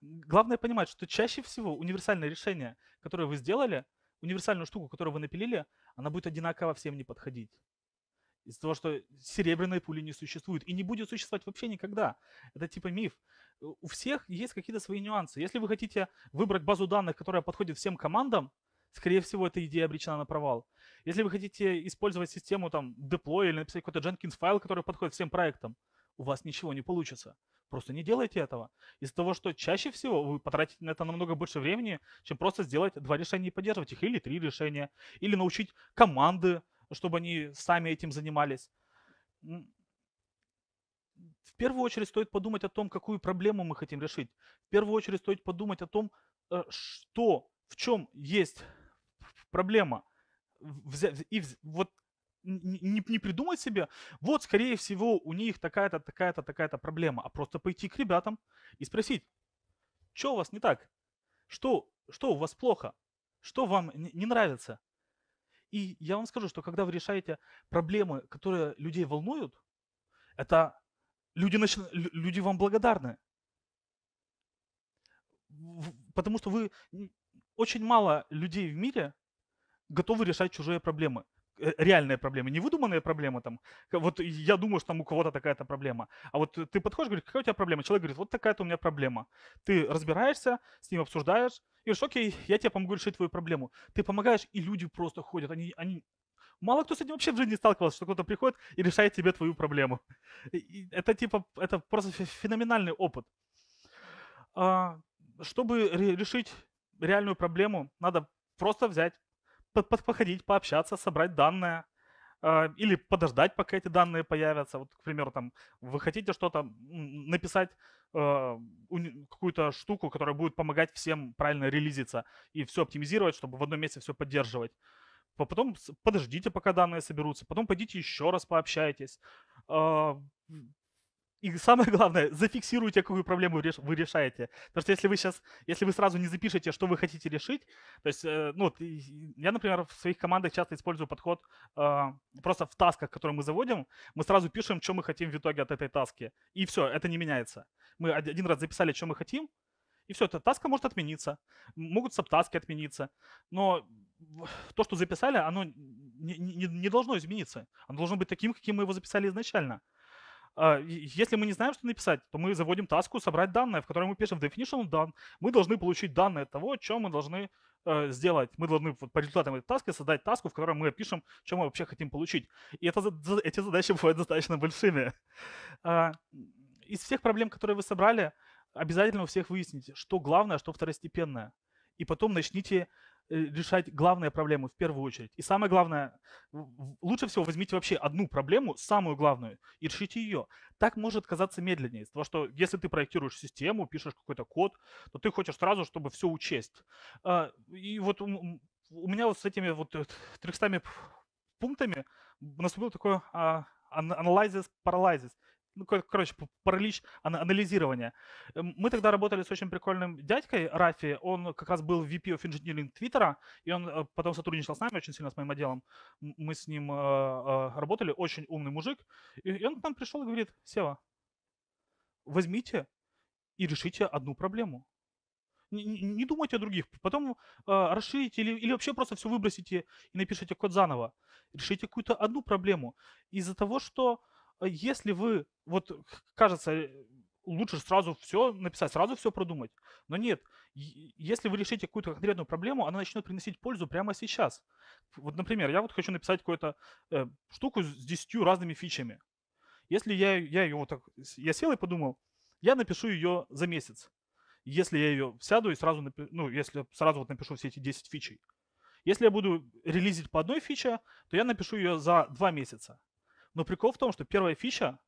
главное понимать, что чаще всего универсальное решение, которое вы сделали, универсальную штуку, которую вы напилили, она будет одинаково всем не подходить. Из-за того, что серебряной пули не существует. И не будет существовать вообще никогда. Это типа миф. У всех есть какие-то свои нюансы. Если вы хотите выбрать базу данных, которая подходит всем командам, скорее всего, эта идея обречена на провал. Если вы хотите использовать систему там deploy или написать какой-то Jenkins файл, который подходит всем проектам, у вас ничего не получится. Просто не делайте этого. Из-за того, что чаще всего вы потратите на это намного больше времени, чем просто сделать два решения и поддерживать их, или три решения, или научить команды, чтобы они сами этим занимались. В первую очередь стоит подумать о том, какую проблему мы хотим решить. В первую очередь стоит подумать о том, э, что, в чем есть проблема. И вот не, не придумать себе, вот, скорее всего, у них такая-то, такая-то, такая-то проблема, а просто пойти к ребятам и спросить, что у вас не так? Что, что у вас плохо? Что вам не нравится? И я вам скажу, что когда вы решаете проблемы, которые людей волнуют, это люди, начи... люди вам благодарны. Потому что вы очень мало людей в мире готовы решать чужие проблемы э, реальные проблемы, не выдуманные проблемы. там. Вот я думаю, что там у кого-то такая-то проблема. А вот ты подходишь, говоришь, какая у тебя проблема? Человек говорит, вот такая-то у меня проблема. Ты разбираешься, с ним обсуждаешь, и говоришь, окей, я тебе помогу решить твою проблему. Ты помогаешь, и люди просто ходят, они, они... Мало кто с этим вообще в жизни сталкивался, что кто-то приходит и решает тебе твою проблему. И это типа, это просто феноменальный опыт. А, чтобы решить реальную проблему, надо просто взять под походить, пообщаться, собрать данные, э, или подождать, пока эти данные появятся. Вот, к примеру, там, вы хотите что-то написать, э, какую-то штуку, которая будет помогать всем правильно релизиться и все оптимизировать, чтобы в одном месте все поддерживать. Потом подождите, пока данные соберутся, потом пойдите еще раз пообщайтесь. Э, и самое главное, зафиксируйте, какую проблему вы решаете. Потому что если вы сейчас, если вы сразу не запишете, что вы хотите решить, то есть, э, ну, я, например, в своих командах часто использую подход а, просто в тасках, которые мы заводим, мы сразу пишем, что мы хотим в итоге от этой таски. И все, это не меняется. Мы один раз записали, что мы хотим, и все, эта таска может отмениться, могут саптаски отмениться, но то, что записали, оно не, не, не должно измениться. Оно должно быть таким, каким мы его записали изначально. А, если мы не знаем, что написать, то мы заводим таску «собрать данные», в которой мы пишем definition done. Мы должны получить данные того, чем мы должны э, сделать. Мы должны по результатам этой таски создать таску, в которой мы пишем, чем мы вообще хотим получить. И это, эти задачи бывают достаточно большими. А, из всех проблем, которые вы собрали, обязательно у всех выясните, что главное, а что второстепенное. И потом начните Э, решать главные проблемы в первую очередь. И самое главное, лучше всего возьмите вообще одну проблему, самую главную, и решите ее. Так может казаться медленнее, потому что если ты проектируешь систему, пишешь какой-то код, то ты хочешь сразу, чтобы все учесть. А, и вот у меня вот с этими вот 300 э, пунктами наступил такой а, анализис, парализис ну, кор- короче, паралич анализирования. Мы тогда работали с очень прикольным дядькой Рафи, он как раз был VP of Engineering Твиттера, и он э, потом сотрудничал с нами очень сильно, с моим отделом. Мы с ним э, э, работали, очень умный мужик, и он к нам пришел и говорит, Сева, возьмите и решите одну проблему. Не, не думайте о других. Потом э, расширите или, или вообще просто все выбросите и напишите код заново. Решите какую-то одну проблему. Из-за того, что а если вы, вот кажется, э, лучше сразу все написать, сразу все продумать. Но нет, если вы решите какую-то конкретную проблему, она начнет приносить пользу прямо сейчас. Вот, например, я вот хочу написать какую-то э, штуку с 10 разными фичами. Если я, я ее вот так, я сел и подумал, я напишу ее за месяц. Если я ее сяду и сразу, напи- ну, если сразу вот напишу все эти 10 фичей. Если я буду релизить по одной фиче, то я напишу ее за два месяца. Но прикол в том, что первая фича,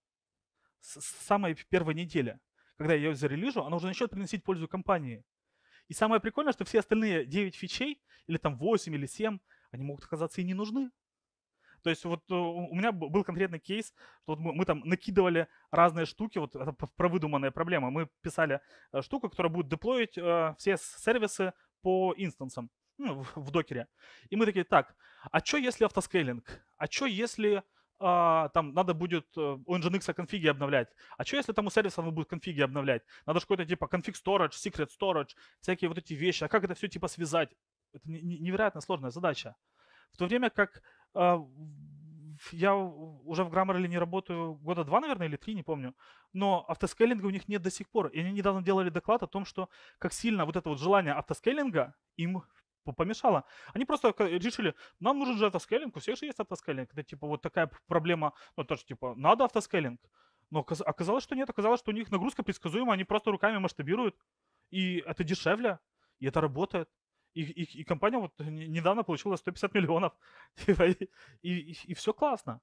с самой первой недели, когда я ее зарелижу, она уже начнет приносить пользу компании. И самое прикольное, что все остальные 9 фичей, или там 8, или 7, они могут оказаться и не нужны. То есть вот э, у меня был конкретный кейс, что вот мы, мы там накидывали разные штуки, вот это про выдуманная проблема. Мы писали э, штуку, которая будет деплоить э, все сервисы по инстансам ну, в, в докере. И мы такие, так, а что если автоскейлинг? А что если а, там надо будет э, у Nginx а конфиги обновлять. А что, если тому сервиса надо будет конфиги обновлять? Надо же какой-то типа конфиг storage, secret storage, всякие вот эти вещи. А как это все типа связать? Это невероятно сложная задача. В то время как а, я уже в Grammarly не работаю года два, наверное, или три, не помню. Но автоскейлинга у них нет до сих пор. И они недавно делали доклад о том, что как сильно вот это вот желание автоскейлинга им помешало. Они просто решили, нам нужен же автоскейлинг, у всех же есть автоскейлинг. Это типа вот такая проблема, ну тоже типа надо автоскейлинг. Но оказалось, что нет, оказалось, что у них нагрузка предсказуема, они просто руками масштабируют, и это дешевле, и это работает. И, и, и компания вот недавно получила 150 миллионов, типа, и, и, и все классно.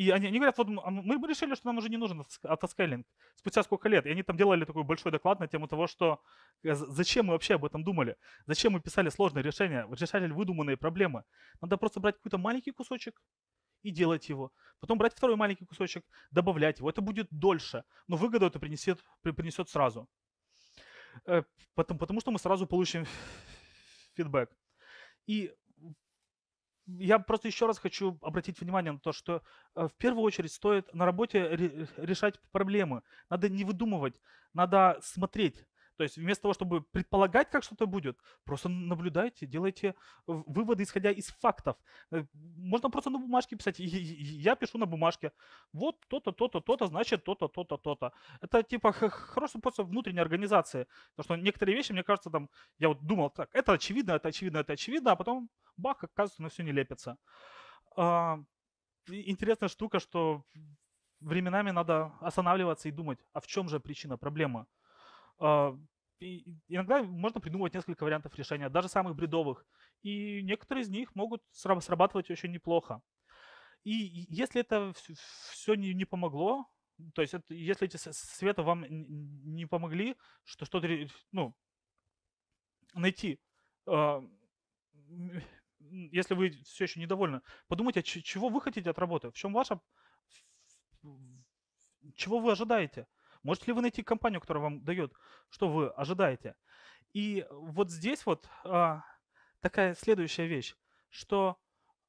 И они, они говорят, вот мы решили, что нам уже не нужен автоскейлинг спустя сколько лет. И они там делали такой большой доклад на тему того, что зачем мы вообще об этом думали, зачем мы писали сложные решения, решали выдуманные проблемы. Надо просто брать какой-то маленький кусочек и делать его. Потом брать второй маленький кусочек, добавлять его. Это будет дольше, но выгоду это принесет, принесет сразу. Потому, потому что мы сразу получим фидбэк. И я просто еще раз хочу обратить внимание на то, что э, в первую очередь стоит на работе решать проблемы. Надо не выдумывать, надо смотреть, то есть вместо того, чтобы предполагать, как что-то будет, просто наблюдайте, делайте выводы, исходя из фактов. Э, можно просто на бумажке писать. Я пишу на бумажке. Вот то-то, то-то, то-то, значит то-то, то-то, то-то. Это типа хороший способ внутренней организации. Потому что некоторые вещи, мне кажется, там, я вот думал, так, это очевидно, это очевидно, это очевидно, а потом бах, оказывается, на все не лепится. А, интересная штука, что временами надо останавливаться и думать, а в чем же причина проблемы. А, иногда можно придумывать несколько вариантов решения, даже самых бредовых. И некоторые из них могут срабатывать очень неплохо. И если это все не помогло, то есть это, если эти света вам не помогли, что что-то ну, найти, а, если вы все еще недовольны, подумайте, чего вы хотите от работы, в чем ваша, чего вы ожидаете – Можете ли вы найти компанию, которая вам дает, что вы ожидаете? И вот здесь вот а, такая следующая вещь, что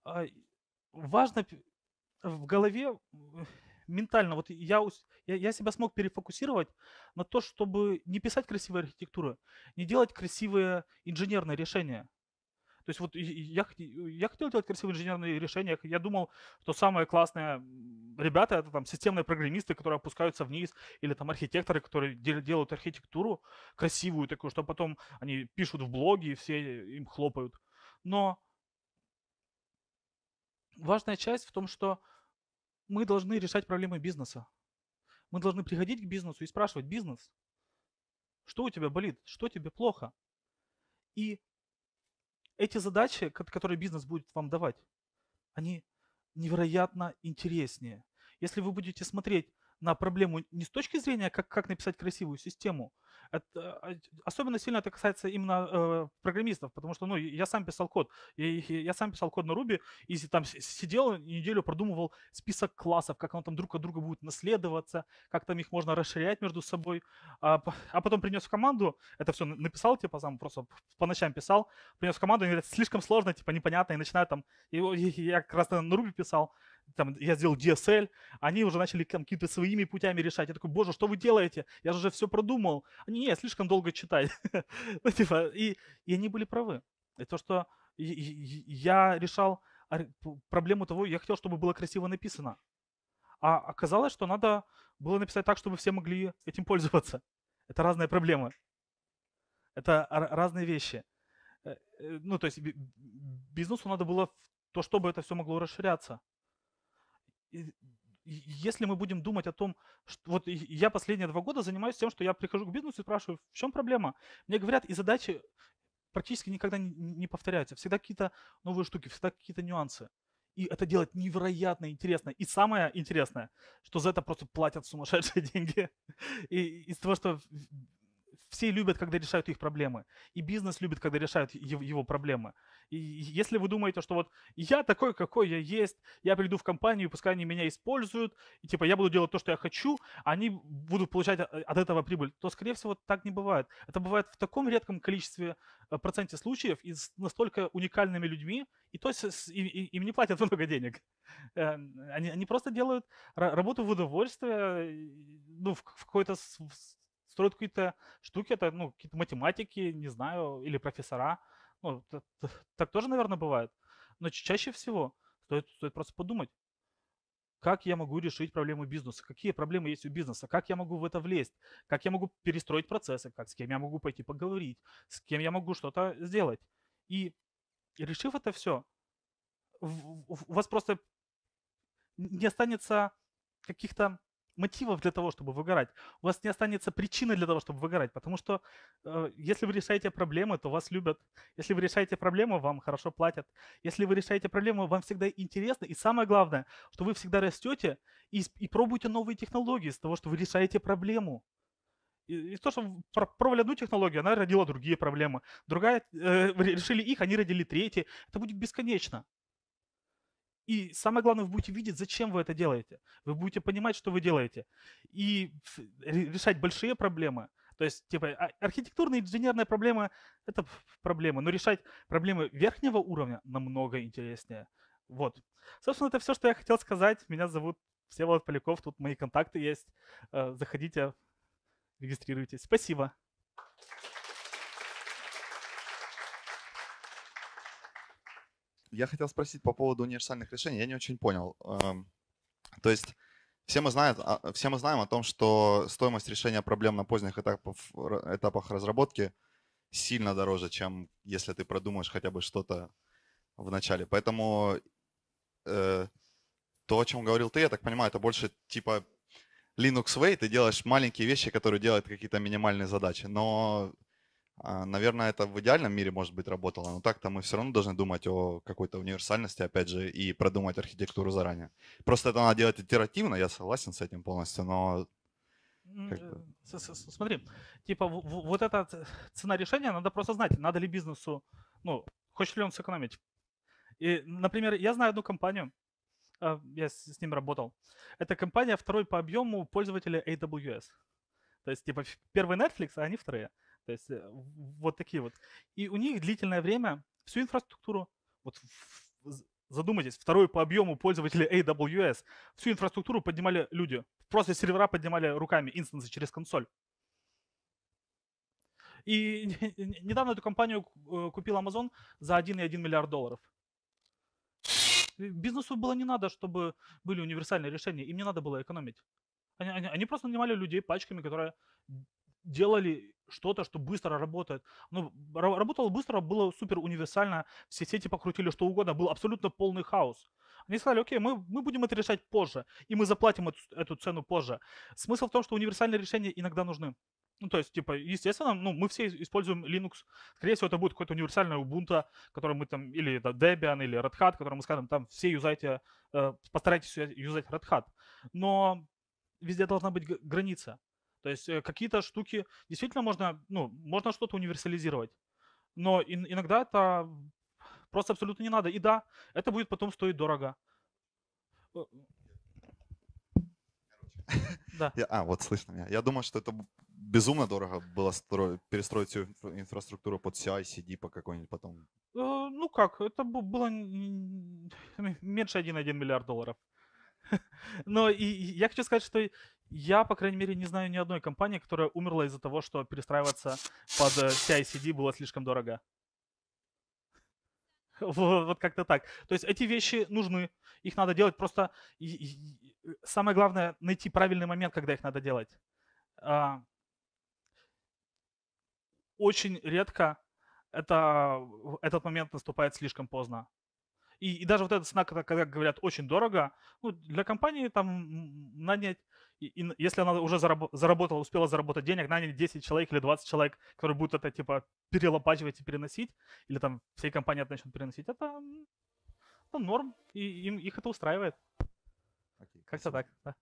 а, важно в голове ментально, вот я, я, я себя смог перефокусировать на то, чтобы не писать красивые архитектуры, не делать красивые инженерные решения, то есть вот я, я хотел делать красивые инженерные решения, я думал, что самое классное ребята это там системные программисты, которые опускаются вниз, или там архитекторы, которые дел, делают архитектуру красивую такую, что потом они пишут в блоге и все им хлопают. Но важная часть в том, что мы должны решать проблемы бизнеса. Мы должны приходить к бизнесу и спрашивать, бизнес, что у тебя болит, что тебе плохо? И эти задачи, которые бизнес будет вам давать, они невероятно интереснее. Если вы будете смотреть на проблему не с точки зрения, как, как написать красивую систему. Это, а, особенно сильно это касается именно э, программистов, потому что ну, я сам писал код. Я, я сам писал код на Ruby и там сидел неделю, продумывал список классов, как он там друг от друга будет наследоваться, как там их можно расширять между собой. А, а потом принес в команду, это все написал, типа сам просто по ночам писал, принес в команду, и говорят, слишком сложно, типа непонятно, и начинаю там, и, и, я как раз на Ruby писал, там, я сделал DSL, они уже начали там, какие-то своими путями решать. Я такой, боже, что вы делаете? Я же уже все продумал. Они, не, слишком долго читать. Ну, типа, и, и они были правы. Это то, что я решал проблему того, я хотел, чтобы было красиво написано. А оказалось, что надо было написать так, чтобы все могли этим пользоваться. Это разные проблемы. Это разные вещи. Э, э, ну, то есть бизнесу надо было то, чтобы это все могло расширяться если мы будем думать о том, что вот я последние два года занимаюсь тем, что я прихожу к бизнесу и спрашиваю, в чем проблема? Мне говорят, и задачи практически никогда не, не повторяются. Всегда какие-то новые штуки, всегда какие-то нюансы. И это делать невероятно интересно. И самое интересное, что за это просто платят сумасшедшие деньги. И из того, что все любят, когда решают их проблемы. И бизнес любит, когда решают его проблемы. И если вы думаете, что вот я такой, какой я есть, я приду в компанию, пускай они меня используют, и типа я буду делать то, что я хочу, они будут получать от этого прибыль, то, скорее всего, так не бывает. Это бывает в таком редком количестве э, проценте случаев и с настолько уникальными людьми, и то есть им не платят много денег. Эм, они, они просто делают работу в удовольствие, ну, в какой-то строят какие-то штуки, это ну, какие-то математики, не знаю, или профессора. Ну, так тоже, наверное, бывает. Но чаще всего стоит, стоит просто подумать, как я могу решить проблему бизнеса, какие проблемы есть у бизнеса, как я могу в это влезть, как я могу перестроить процессы, как, с кем я могу пойти поговорить, с кем я могу что-то сделать. И, и решив это все, у вас просто не останется каких-то мотивов для того, чтобы выгорать. У вас не останется причины для того, чтобы выгорать, потому что э, если вы решаете проблемы, то вас любят. Если вы решаете проблемы, вам хорошо платят. Если вы решаете проблемы, вам всегда интересно. И самое главное, что вы всегда растете и, и пробуете новые технологии из того, что вы решаете проблему. И, и то, что пробовали одну технологию, она родила другие проблемы. Другая, э, решили их, они родили третьи. Это будет бесконечно. И самое главное, вы будете видеть, зачем вы это делаете. Вы будете понимать, что вы делаете. И решать большие проблемы. То есть, типа, а, архитектурная инженерная проблема – это проблема. Но решать проблемы верхнего уровня намного интереснее. Вот. Собственно, это все, что я хотел сказать. Меня зовут Всеволод Поляков. Тут мои контакты есть. Э, заходите, регистрируйтесь. Спасибо. я хотел спросить по поводу универсальных решений. Я не очень понял. Эм, то есть все мы, знаем, а, все мы знаем о том, что стоимость решения проблем на поздних этапах, этапах разработки сильно дороже, чем если ты продумаешь хотя бы что-то в начале. Поэтому э, то, о чем говорил ты, я так понимаю, это больше типа Linux Way, ты делаешь маленькие вещи, которые делают какие-то минимальные задачи. Но а, наверное, это в идеальном мире, может быть, работало, но так-то мы все равно должны думать о какой-то универсальности, опять же, и продумать архитектуру заранее. Просто это надо делать итеративно, я согласен с этим полностью, но... Ну, э, смотри, типа вот эта цена решения, надо просто знать, надо ли бизнесу, ну, хочет ли он сэкономить. И, например, я знаю одну компанию, а, я с ним работал. Это компания второй по объему пользователя AWS. То есть, типа, первый Netflix, а они вторые. То есть э, вот такие вот. И у них длительное время всю инфраструктуру, вот задумайтесь, второй по объему пользователей AWS, всю инфраструктуру поднимали люди. Просто сервера поднимали руками, инстансы через консоль. И недавно эту компанию э, купил Amazon за 1,1 миллиард долларов. Бизнесу было не надо, чтобы были универсальные решения, им не надо было экономить. Они, они, они просто нанимали людей пачками, которые делали что-то, что быстро работает. Ну, работало быстро, было супер универсально, все сети покрутили что угодно, был абсолютно полный хаос. Они сказали, окей, мы, мы будем это решать позже, и мы заплатим эту, эту цену позже. Смысл в том, что универсальные решения иногда нужны. Ну, то есть, типа, естественно, ну, мы все используем Linux. Скорее всего, это будет какой-то универсальный Ubuntu, который мы там, или это Debian, или Red Hat, который мы скажем, там, все юзайте, э, постарайтесь юзать Red Hat. Но везде должна быть граница. То есть э, какие-то штуки действительно можно, ну, можно что-то универсализировать. Но иногда это просто абсолютно не надо. И да, это будет потом стоить дорого. Э, да. Я, а, вот слышно меня. Я думаю, что это безумно дорого было строить, перестроить всю инфраструктуру под CI, CD по какой-нибудь потом. Э, ну как, это было меньше 1,1 миллиард долларов. Но и я хочу сказать, что я, по крайней мере, не знаю ни одной компании, которая умерла из-за того, что перестраиваться под э, CI-CD было слишком дорого. Вот как-то так. То есть эти вещи нужны, их надо делать. Просто э, самое главное найти правильный момент, когда их надо делать. А, очень редко это, этот момент наступает слишком поздно. И, и даже вот эта цена, когда говорят очень дорого, ну, для компании там нанять, и, и, если она уже заработала, успела заработать денег, нанять 10 человек или 20 человек, которые будут это типа перелопачивать и переносить, или там всей компании это начнут переносить, это, это норм, и им, их это устраивает. Okay, Как-то так, да.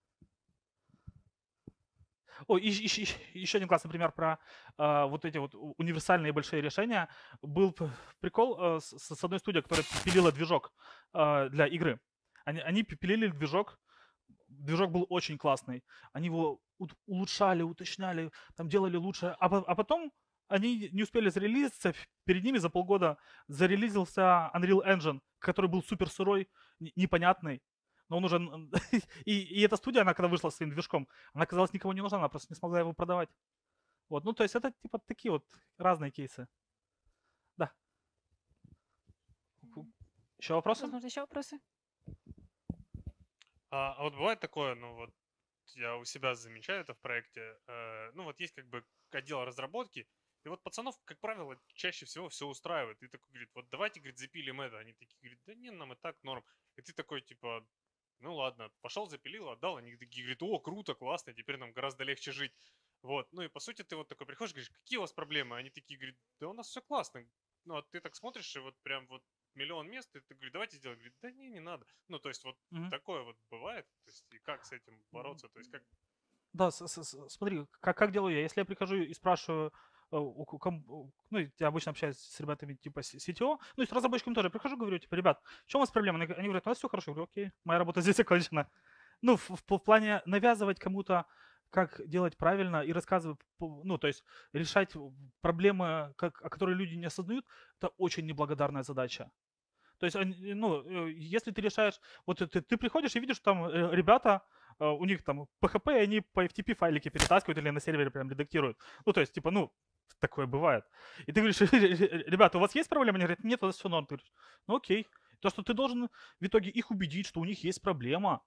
О, и, и, и, еще один классный пример про э, вот эти вот универсальные большие решения. Был прикол э, с, с одной студией, которая пилила движок э, для игры. Они, они пилили движок, движок был очень классный. Они его улучшали, уточняли, там делали лучше. А, а потом они не успели зарелизиться, перед ними за полгода зарелизился Unreal Engine, который был супер сырой, непонятный, но он уже... и, и эта студия, она когда вышла своим движком, она казалась никому не нужна, она просто не смогла его продавать. Вот, ну то есть это типа такие вот разные кейсы. Да. Еще вопросы? Возможно, еще вопросы? А, а вот бывает такое, ну вот я у себя замечаю это в проекте, э, ну вот есть как бы отдел разработки, и вот пацанов, как правило, чаще всего все устраивает. И такой говорит, вот давайте, говорит, запилим это. Они такие говорят, да не, нам и так норм. И ты такой, типа, ну ладно, пошел, запилил, отдал, они такие говорят, о, круто, классно, теперь нам гораздо легче жить. Вот, ну и по сути ты вот такой приходишь, говоришь, какие у вас проблемы? Они такие говорят, да у нас все классно. Ну а ты так смотришь, и вот прям вот миллион мест, и ты говоришь, давайте сделаем. Говорит, да не, не надо. Ну то есть вот mm-hmm. такое вот бывает, то есть и как с этим бороться, то есть как... Да, смотри, как, как делаю я? Если я прихожу и спрашиваю, Э, ну, я обычно общаюсь с ребятами типа CTO, ну, и с разработчиками тоже прихожу, говорю, типа, ребят, в чем у вас проблема? Они говорят, у нас все хорошо. Я говорю, окей, моя работа здесь окончена. Ну, в, в, в плане навязывать кому-то, как делать правильно и рассказывать, ну, то есть решать проблемы, как, о которых люди не осознают, это очень неблагодарная задача. То есть, ну, э, если ты решаешь, вот ты, ты приходишь и видишь, там э, ребята, у них там PHP, и они по FTP файлики перетаскивают или на сервере прям редактируют. Ну, то есть, типа, ну, такое бывает. И ты говоришь, ребята, у вас есть проблема? Они говорят, нет, у нас все норм. Ты говоришь, ну окей. То, что ты должен в итоге их убедить, что у них есть проблема,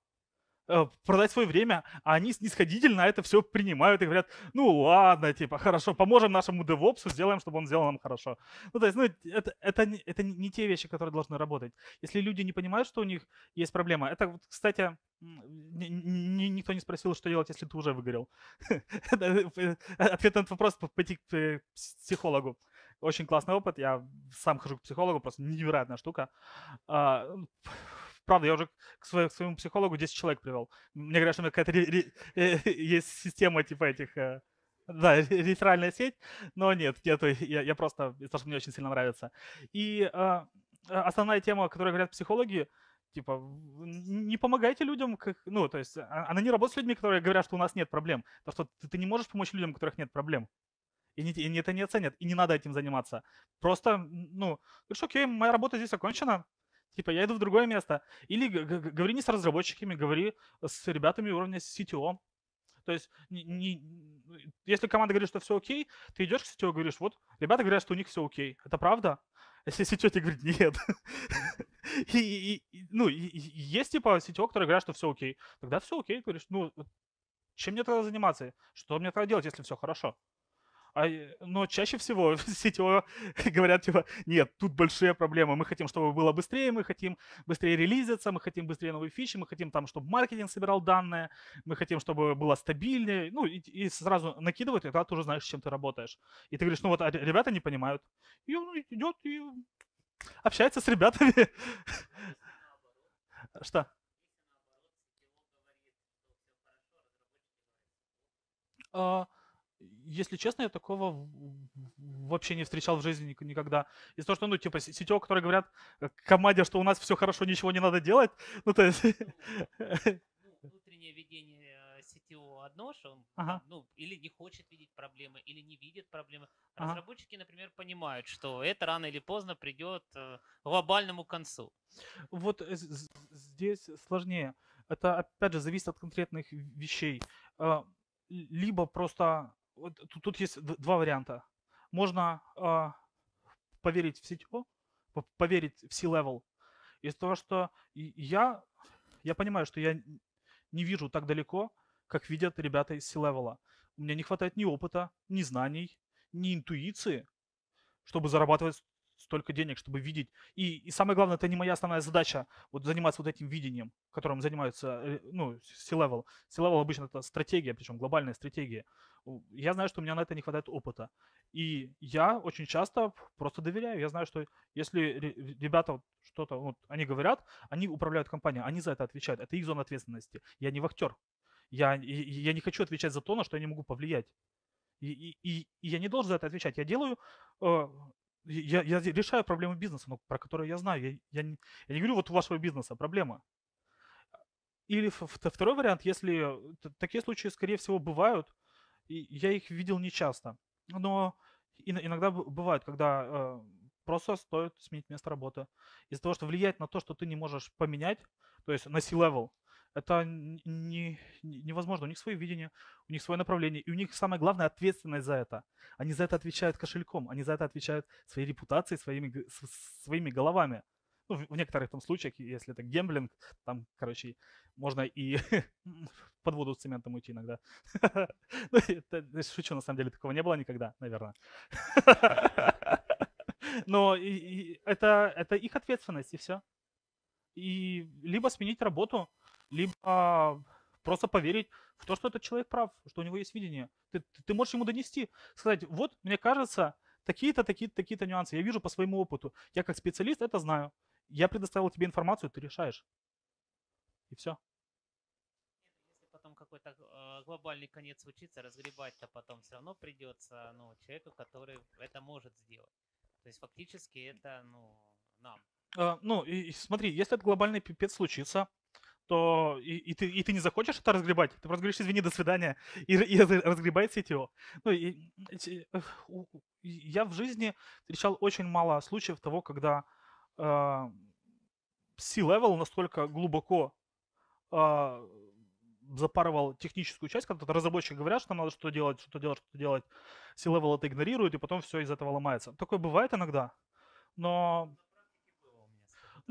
Э, продать свое время, а они снисходительно это все принимают и говорят, ну ладно, типа, хорошо, поможем нашему девопсу, сделаем, чтобы он сделал нам хорошо. Ну, то есть, ну, это, это, это не те вещи, которые должны работать. Если люди не понимают, что у них есть проблема, это, кстати, никто не спросил, что делать, если ты уже выгорел. Э, э, ответ на этот вопрос — пойти к психологу. Очень классный опыт, я сам хожу к психологу, просто невероятная штука а, ну, правда, я уже к, своему, к своему психологу 10 человек привел. Мне говорят, что у меня какая-то ре- ре- э, есть система типа этих, э, да, реферальная сеть, но нет, нет я, я просто, потому что мне очень сильно нравится. И э, основная тема, о которой говорят психологи, типа, не помогайте людям, как, ну, то есть а, она не работает с людьми, которые говорят, что у нас нет проблем, потому что ты, ты не можешь помочь людям, у которых нет проблем. И, не, и это не оценят, и не надо этим заниматься. Просто, ну, говоришь, окей, моя работа здесь окончена, Типа, я иду в другое место. Или говори не с разработчиками, говори с ребятами уровня CTO. То есть, не, не, если команда говорит, что все окей, ты идешь к CTO и говоришь, вот, ребята говорят, что у них все окей. Это правда? А если CTO тебе говорит, нет. и, и, и, ну, и, есть, типа, CTO, которые говорят, что все окей. Тогда все окей, говоришь, ну, чем мне тогда заниматься? Что мне тогда делать, если все хорошо? А, э, но чаще всего сетевого говорят, типа, нет, тут большие проблемы, мы хотим, чтобы было быстрее, мы хотим быстрее релизиться, мы хотим быстрее новые фичи, мы хотим там, чтобы маркетинг собирал данные, мы хотим, чтобы было стабильнее, ну, и, и сразу накидывают, и тогда ты уже знаешь, с чем ты работаешь. И ты говоришь, ну вот, а ребята не понимают. И он идет и общается с ребятами. Что? Uh если честно, я такого вообще не встречал в жизни никогда. Из того, что, ну, типа, сетео, которые говорят команде, что у нас все хорошо, ничего не надо делать. Ну, то есть... Ну, ну, ну, внутреннее видение э, сетео одно, что он ага. ну, или не хочет видеть проблемы, или не видит проблемы. Разработчики, ага. например, понимают, что это рано или поздно придет э, к глобальному концу. Вот здесь сложнее. Это, опять же, зависит от конкретных вещей э, либо просто тут, тут есть два варианта. Можно э, поверить в сетью, поверить в C-level. Из за того, что я, я понимаю, что я не вижу так далеко, как видят ребята из C-level. У меня не хватает ни опыта, ни знаний, ни интуиции, чтобы зарабатывать столько денег, чтобы видеть. И, и самое главное, это не моя основная задача, вот заниматься вот этим видением, которым занимаются, э, ну, C-Level. C-Level обычно это стратегия, причем глобальная стратегия. Я знаю, что у меня на это не хватает опыта. И я очень часто просто доверяю. Я знаю, что если ребята что-то, вот, они говорят, они управляют компанией, они за это отвечают. Это их зона ответственности. Я не вахтер. Я, я не хочу отвечать за то, на что я не могу повлиять. И, и, и я не должен за это отвечать. Я делаю э, я, я решаю проблемы бизнеса, но про которые я знаю. Я, я, не, я не говорю, вот у вашего бизнеса проблема. Или второй вариант, если такие случаи, скорее всего, бывают, и я их видел нечасто. Но иногда бывает, когда э, просто стоит сменить место работы. Из-за того, что влияет на то, что ты не можешь поменять, то есть на C-level, это не, невозможно. У них свое видение, у них свое направление, и у них самое главное ответственность за это. Они за это отвечают кошельком, они за это отвечают своей репутацией, своими, своими головами. Ну, в некоторых там случаях, если это гемблинг, там, короче, можно и под воду с цементом уйти иногда. ну, это, шучу, на самом деле, такого не было никогда, наверное. Но и, и это, это их ответственность, и все. И либо сменить работу, либо просто поверить в то, что этот человек прав, что у него есть видение. Ты, ты можешь ему донести, сказать, вот, мне кажется, такие-то, такие-то, такие-то нюансы. Я вижу по своему опыту. Я как специалист это знаю. Я предоставил тебе информацию, ты решаешь. И все. Если потом какой-то э, глобальный конец случится, разгребать-то потом все равно придется ну, человеку, который это может сделать. То есть фактически это ну, нам. А, ну, и, смотри, если этот глобальный пипец случится, то и, и, ты, и ты не захочешь это разгребать, ты просто говоришь, извини, до свидания, и, и разгребай CTO. Ну, и, и, я в жизни встречал очень мало случаев того, когда э, C-level настолько глубоко э, запарывал техническую часть, когда разработчики говорят, что надо что делать, что делать, что делать, C-level это игнорирует, и потом все из этого ломается. Такое бывает иногда, но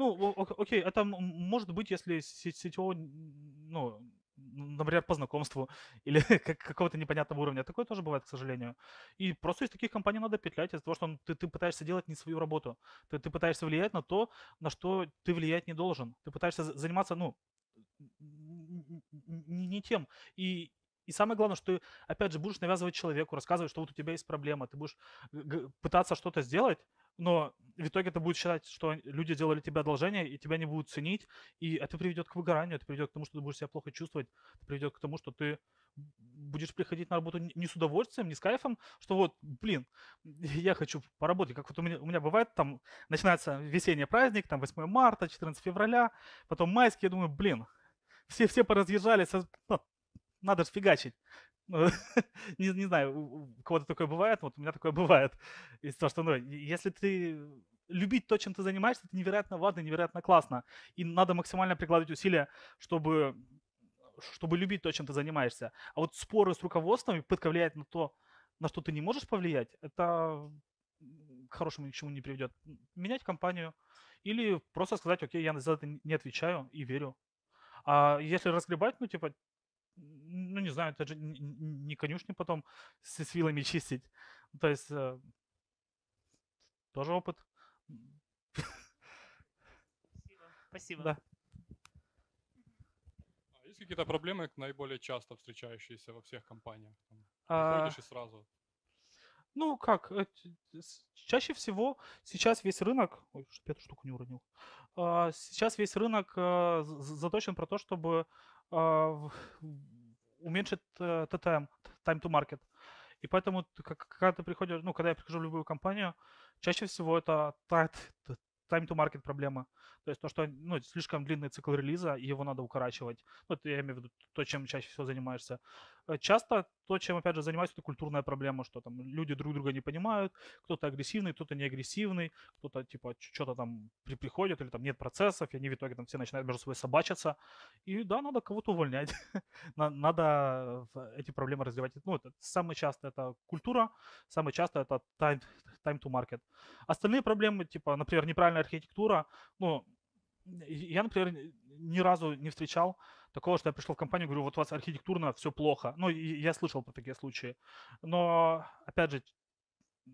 ну, окей, это может быть, если сетевого, ну, например, по знакомству или какого-то непонятного уровня. Такое тоже бывает, к сожалению. И просто из таких компаний надо петлять из-за того, что ну, ты, ты пытаешься делать не свою работу. Ты, ты пытаешься влиять на то, на что ты влиять не должен. Ты пытаешься заниматься, ну, не, не тем. И, и самое главное, что ты, опять же, будешь навязывать человеку, рассказывать, что вот у тебя есть проблема, ты будешь пытаться что-то сделать, но в итоге это будет считать, что люди делали тебе одолжение, и тебя не будут ценить, и это приведет к выгоранию, это приведет к тому, что ты будешь себя плохо чувствовать, это приведет к тому, что ты будешь приходить на работу не с удовольствием, не с кайфом, что вот, блин, я хочу поработать. Как вот у меня, у меня бывает, там начинается весенний праздник, там 8 марта, 14 февраля, потом майский, я думаю, блин, все, все поразъезжались, а, ну, надо же фигачить. Ну, не, не знаю, у кого-то такое бывает, вот у меня такое бывает. Из того, что, ну, если ты э, любить то, чем ты занимаешься, это невероятно важно, невероятно классно. И надо максимально прикладывать усилия, чтобы, чтобы любить то, чем ты занимаешься. А вот споры с руководством и пытка влиять на то, на что ты не можешь повлиять, это к хорошему ни к чему не приведет. Менять компанию или просто сказать, окей, я за это не отвечаю и верю. А если разгребать, ну, типа, ну, не знаю, это же не конюшни потом с, с вилами чистить. То есть э, тоже опыт. Спасибо. Спасибо. Да. А есть какие-то проблемы, наиболее часто встречающиеся во всех компаниях? Там, а... и сразу. Ну как, э, чаще всего сейчас весь рынок... Ой, пятую штуку не уронил. А, а, сейчас весь рынок а, заточен про то, чтобы а, уменьшить TTM э, time to market. И поэтому, когда ты приходишь, ну, когда я прихожу в любую компанию, чаще всего это time to market проблема. То есть то, что ну, слишком длинный цикл релиза, его надо укорачивать. Вот ну, я имею в виду то, чем чаще всего занимаешься. Э, часто то, чем, опять же, занимаюсь, это культурная проблема, что там люди друг друга не понимают, кто-то агрессивный, кто-то не агрессивный, кто-то, типа, что-то там при приходит, или там нет процессов, и они в итоге там все начинают между собой собачиться. И да, надо кого-то увольнять, надо эти проблемы разливать. Ну, это самое частое это культура, самое частое это time, time to market. Остальные проблемы, типа, например, неправильная архитектура, ну, я, например, ни разу не встречал такого, что я пришел в компанию говорю, вот у вас архитектурно все плохо. Ну, я слышал про такие случаи. Но, опять же,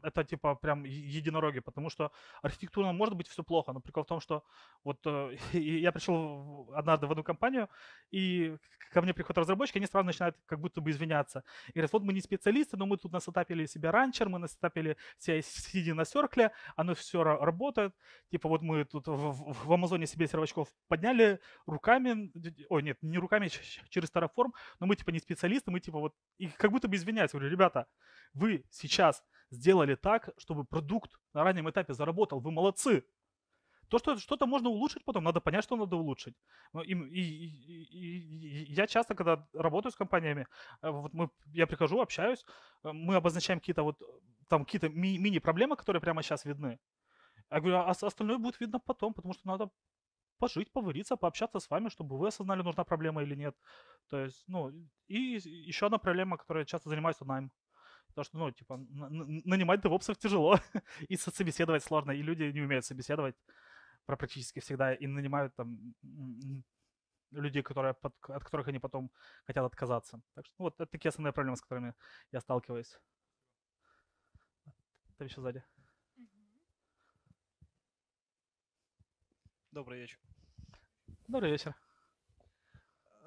это типа прям единороги, потому что архитектурно может быть все плохо, но прикол в том, что вот э, я пришел однажды в одну компанию, и ко мне приходят разработчики, они сразу начинают как будто бы извиняться. И говорят, вот мы не специалисты, но мы тут насетапили себе ранчер, мы насетапили CICD на серкле, оно все работает. Типа вот мы тут в, в Амазоне себе сервачков подняли руками, ой, нет, не руками, через Terraform, но мы типа не специалисты, мы типа вот, и как будто бы извиняются. говорю, ребята, вы сейчас сделали так, чтобы продукт на раннем этапе заработал. Вы молодцы. То, что что-то можно улучшить потом, надо понять, что надо улучшить. И, и, и, и я часто, когда работаю с компаниями, э, вот мы, я прихожу, общаюсь, э, мы обозначаем какие-то вот там какие-то ми- мини-проблемы, которые прямо сейчас видны. Я говорю, а остальное будет видно потом, потому что надо пожить, повариться, пообщаться с вами, чтобы вы осознали, нужна проблема или нет. То есть, ну, и еще одна проблема, которой я часто занимаюсь, это найм. Потому что, ну, типа, нанимать девопсов тяжело, и собеседовать сложно, и люди не умеют собеседовать про практически всегда, и нанимают там людей, которые, под, от которых они потом хотят отказаться. Так что, ну, вот это такие основные проблемы, с которыми я сталкиваюсь. Там еще сзади. Добрый вечер. Добрый вечер.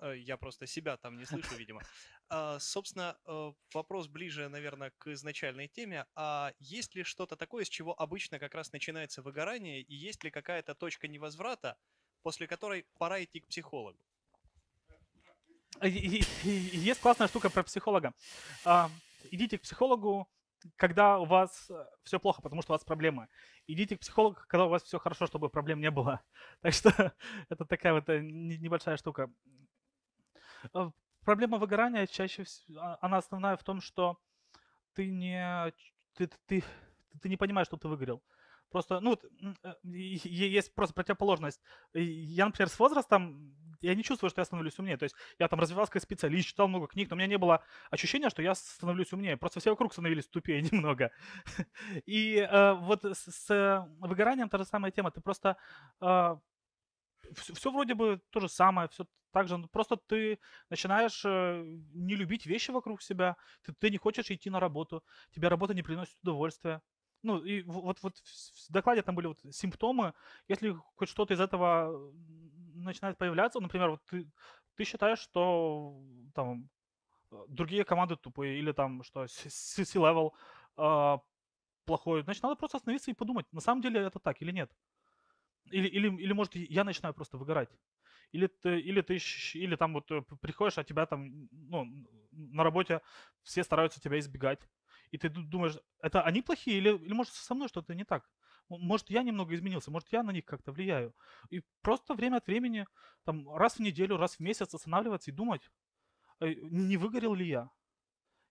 Э, я просто себя там не слышу, видимо. А, собственно, э, вопрос ближе, наверное, к изначальной теме. А есть ли что-то такое, с чего обычно как раз начинается выгорание, и есть ли какая-то точка невозврата, после которой пора идти к психологу? Э, есть классная штука про психолога. А, идите к психологу, когда у вас все плохо, потому что у вас проблемы. Идите к психологу, когда у вас все хорошо, чтобы проблем не было. Так что это такая вот небольшая штука. Э, проблема выгорания чаще всего, а, она основная в том, что ты не, ты, ты, ты не понимаешь, что ты выгорел. Просто, ну, э, есть просто противоположность. Я, например, с возрастом, я не чувствую, что я становлюсь умнее. То есть я там развивался как специалист, читал много книг, но у меня не было ощущения, что я становлюсь умнее. Просто все вокруг становились тупее немного. И э, вот с, с выгоранием та же самая тема. Ты просто э, все, все вроде бы то же самое, все так же, просто ты начинаешь э, не любить вещи вокруг себя, ты, ты не хочешь идти на работу, тебе работа не приносит удовольствия. Ну, и вот, вот в докладе там были вот симптомы, если хоть что-то из этого начинает появляться, ну, например, вот ты, ты считаешь, что там э, другие команды тупые, или там, что C-level э, плохой, значит, надо просто остановиться и подумать, на самом деле это так или нет. Или, или, или может, я начинаю просто выгорать. Или ты, или ты или там вот э, приходишь, а тебя там, ну, на работе все стараются тебя избегать. И ты думаешь, это они плохие, или, или может со мной что-то не так? Может, я немного изменился, может, я на них как-то влияю. И просто время от времени, там, раз в неделю, раз в месяц останавливаться и думать, э, не выгорел ли я?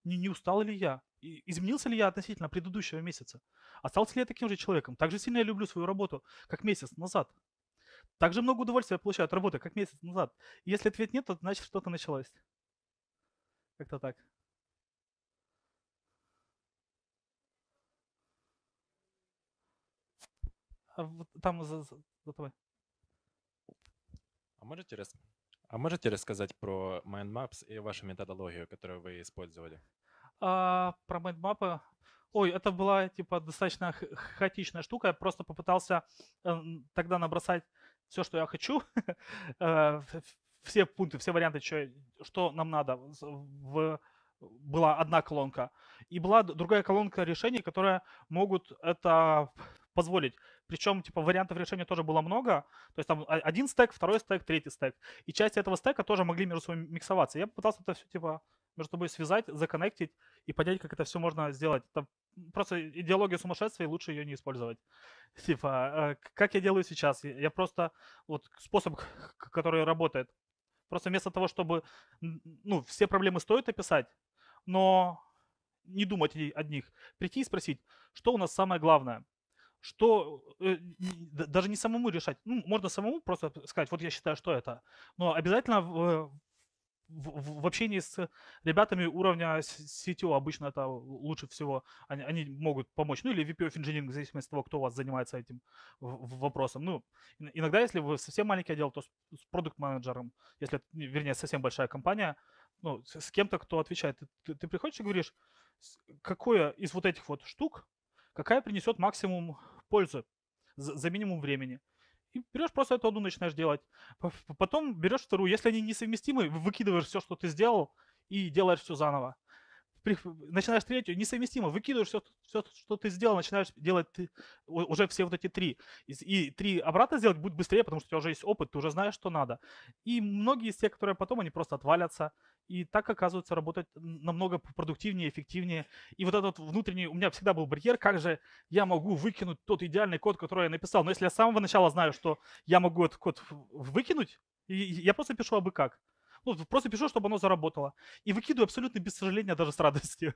не, не устал ли я? И изменился ли я относительно предыдущего месяца? Остался ли я таким же человеком? Так же сильно я люблю свою работу, как месяц назад. Так же много удовольствия я получаю от работы, как месяц назад. И если ответ нет, то значит что-то началось. Как-то так. А вот там за, за, за тобой. А можете, а можете рассказать про Mind Maps и вашу методологию, которую вы использовали? а, про майндмапы. Ой, это была типа достаточно хаотичная штука. Я просто попытался э, тогда набросать все, что я хочу, э, все пункты, все варианты, что, что нам надо. В, была одна колонка. И была другая колонка решений, которые могут это позволить. Причем, типа, вариантов решения тоже было много. То есть там один стек, второй стек, третий стек. И части этого стека тоже могли между собой миксоваться. Я попытался это все, типа, между собой связать, законнектить и понять, как это все можно сделать. Это просто идеология сумасшествия, и лучше ее не использовать. Типа, э, как я делаю сейчас? Я просто, вот способ, который работает, просто вместо того, чтобы, ну, все проблемы стоит описать, но не думать о них, прийти и спросить, что у нас самое главное, что э, даже не самому решать. Ну, можно самому просто сказать, вот я считаю, что это. Но обязательно э, в, в общении с ребятами уровня CTO обычно это лучше всего, они, они могут помочь. Ну или VP of Engineering, в зависимости от того, кто у вас занимается этим вопросом. Ну, иногда, если вы совсем маленький отдел, то с, с продукт-менеджером, если, вернее, совсем большая компания, ну, с, с кем-то, кто отвечает, ты, ты, ты приходишь и говоришь, какое из вот этих вот штук, какая принесет максимум пользы за, за минимум времени – и берешь просто эту одну начинаешь делать. Потом берешь вторую. Если они несовместимы, выкидываешь все, что ты сделал, и делаешь все заново начинаешь третью, несовместимо, выкидываешь все, все, что ты сделал, начинаешь делать уже все вот эти три. И, и три обратно сделать будет быстрее, потому что у тебя уже есть опыт, ты уже знаешь, что надо. И многие из тех, которые потом, они просто отвалятся. И так оказывается работать намного продуктивнее, эффективнее. И вот этот внутренний, у меня всегда был барьер, как же я могу выкинуть тот идеальный код, который я написал. Но если я с самого начала знаю, что я могу этот код выкинуть, я просто пишу абы как ну, просто пишу, чтобы оно заработало. И выкидываю абсолютно без сожаления, даже с радостью.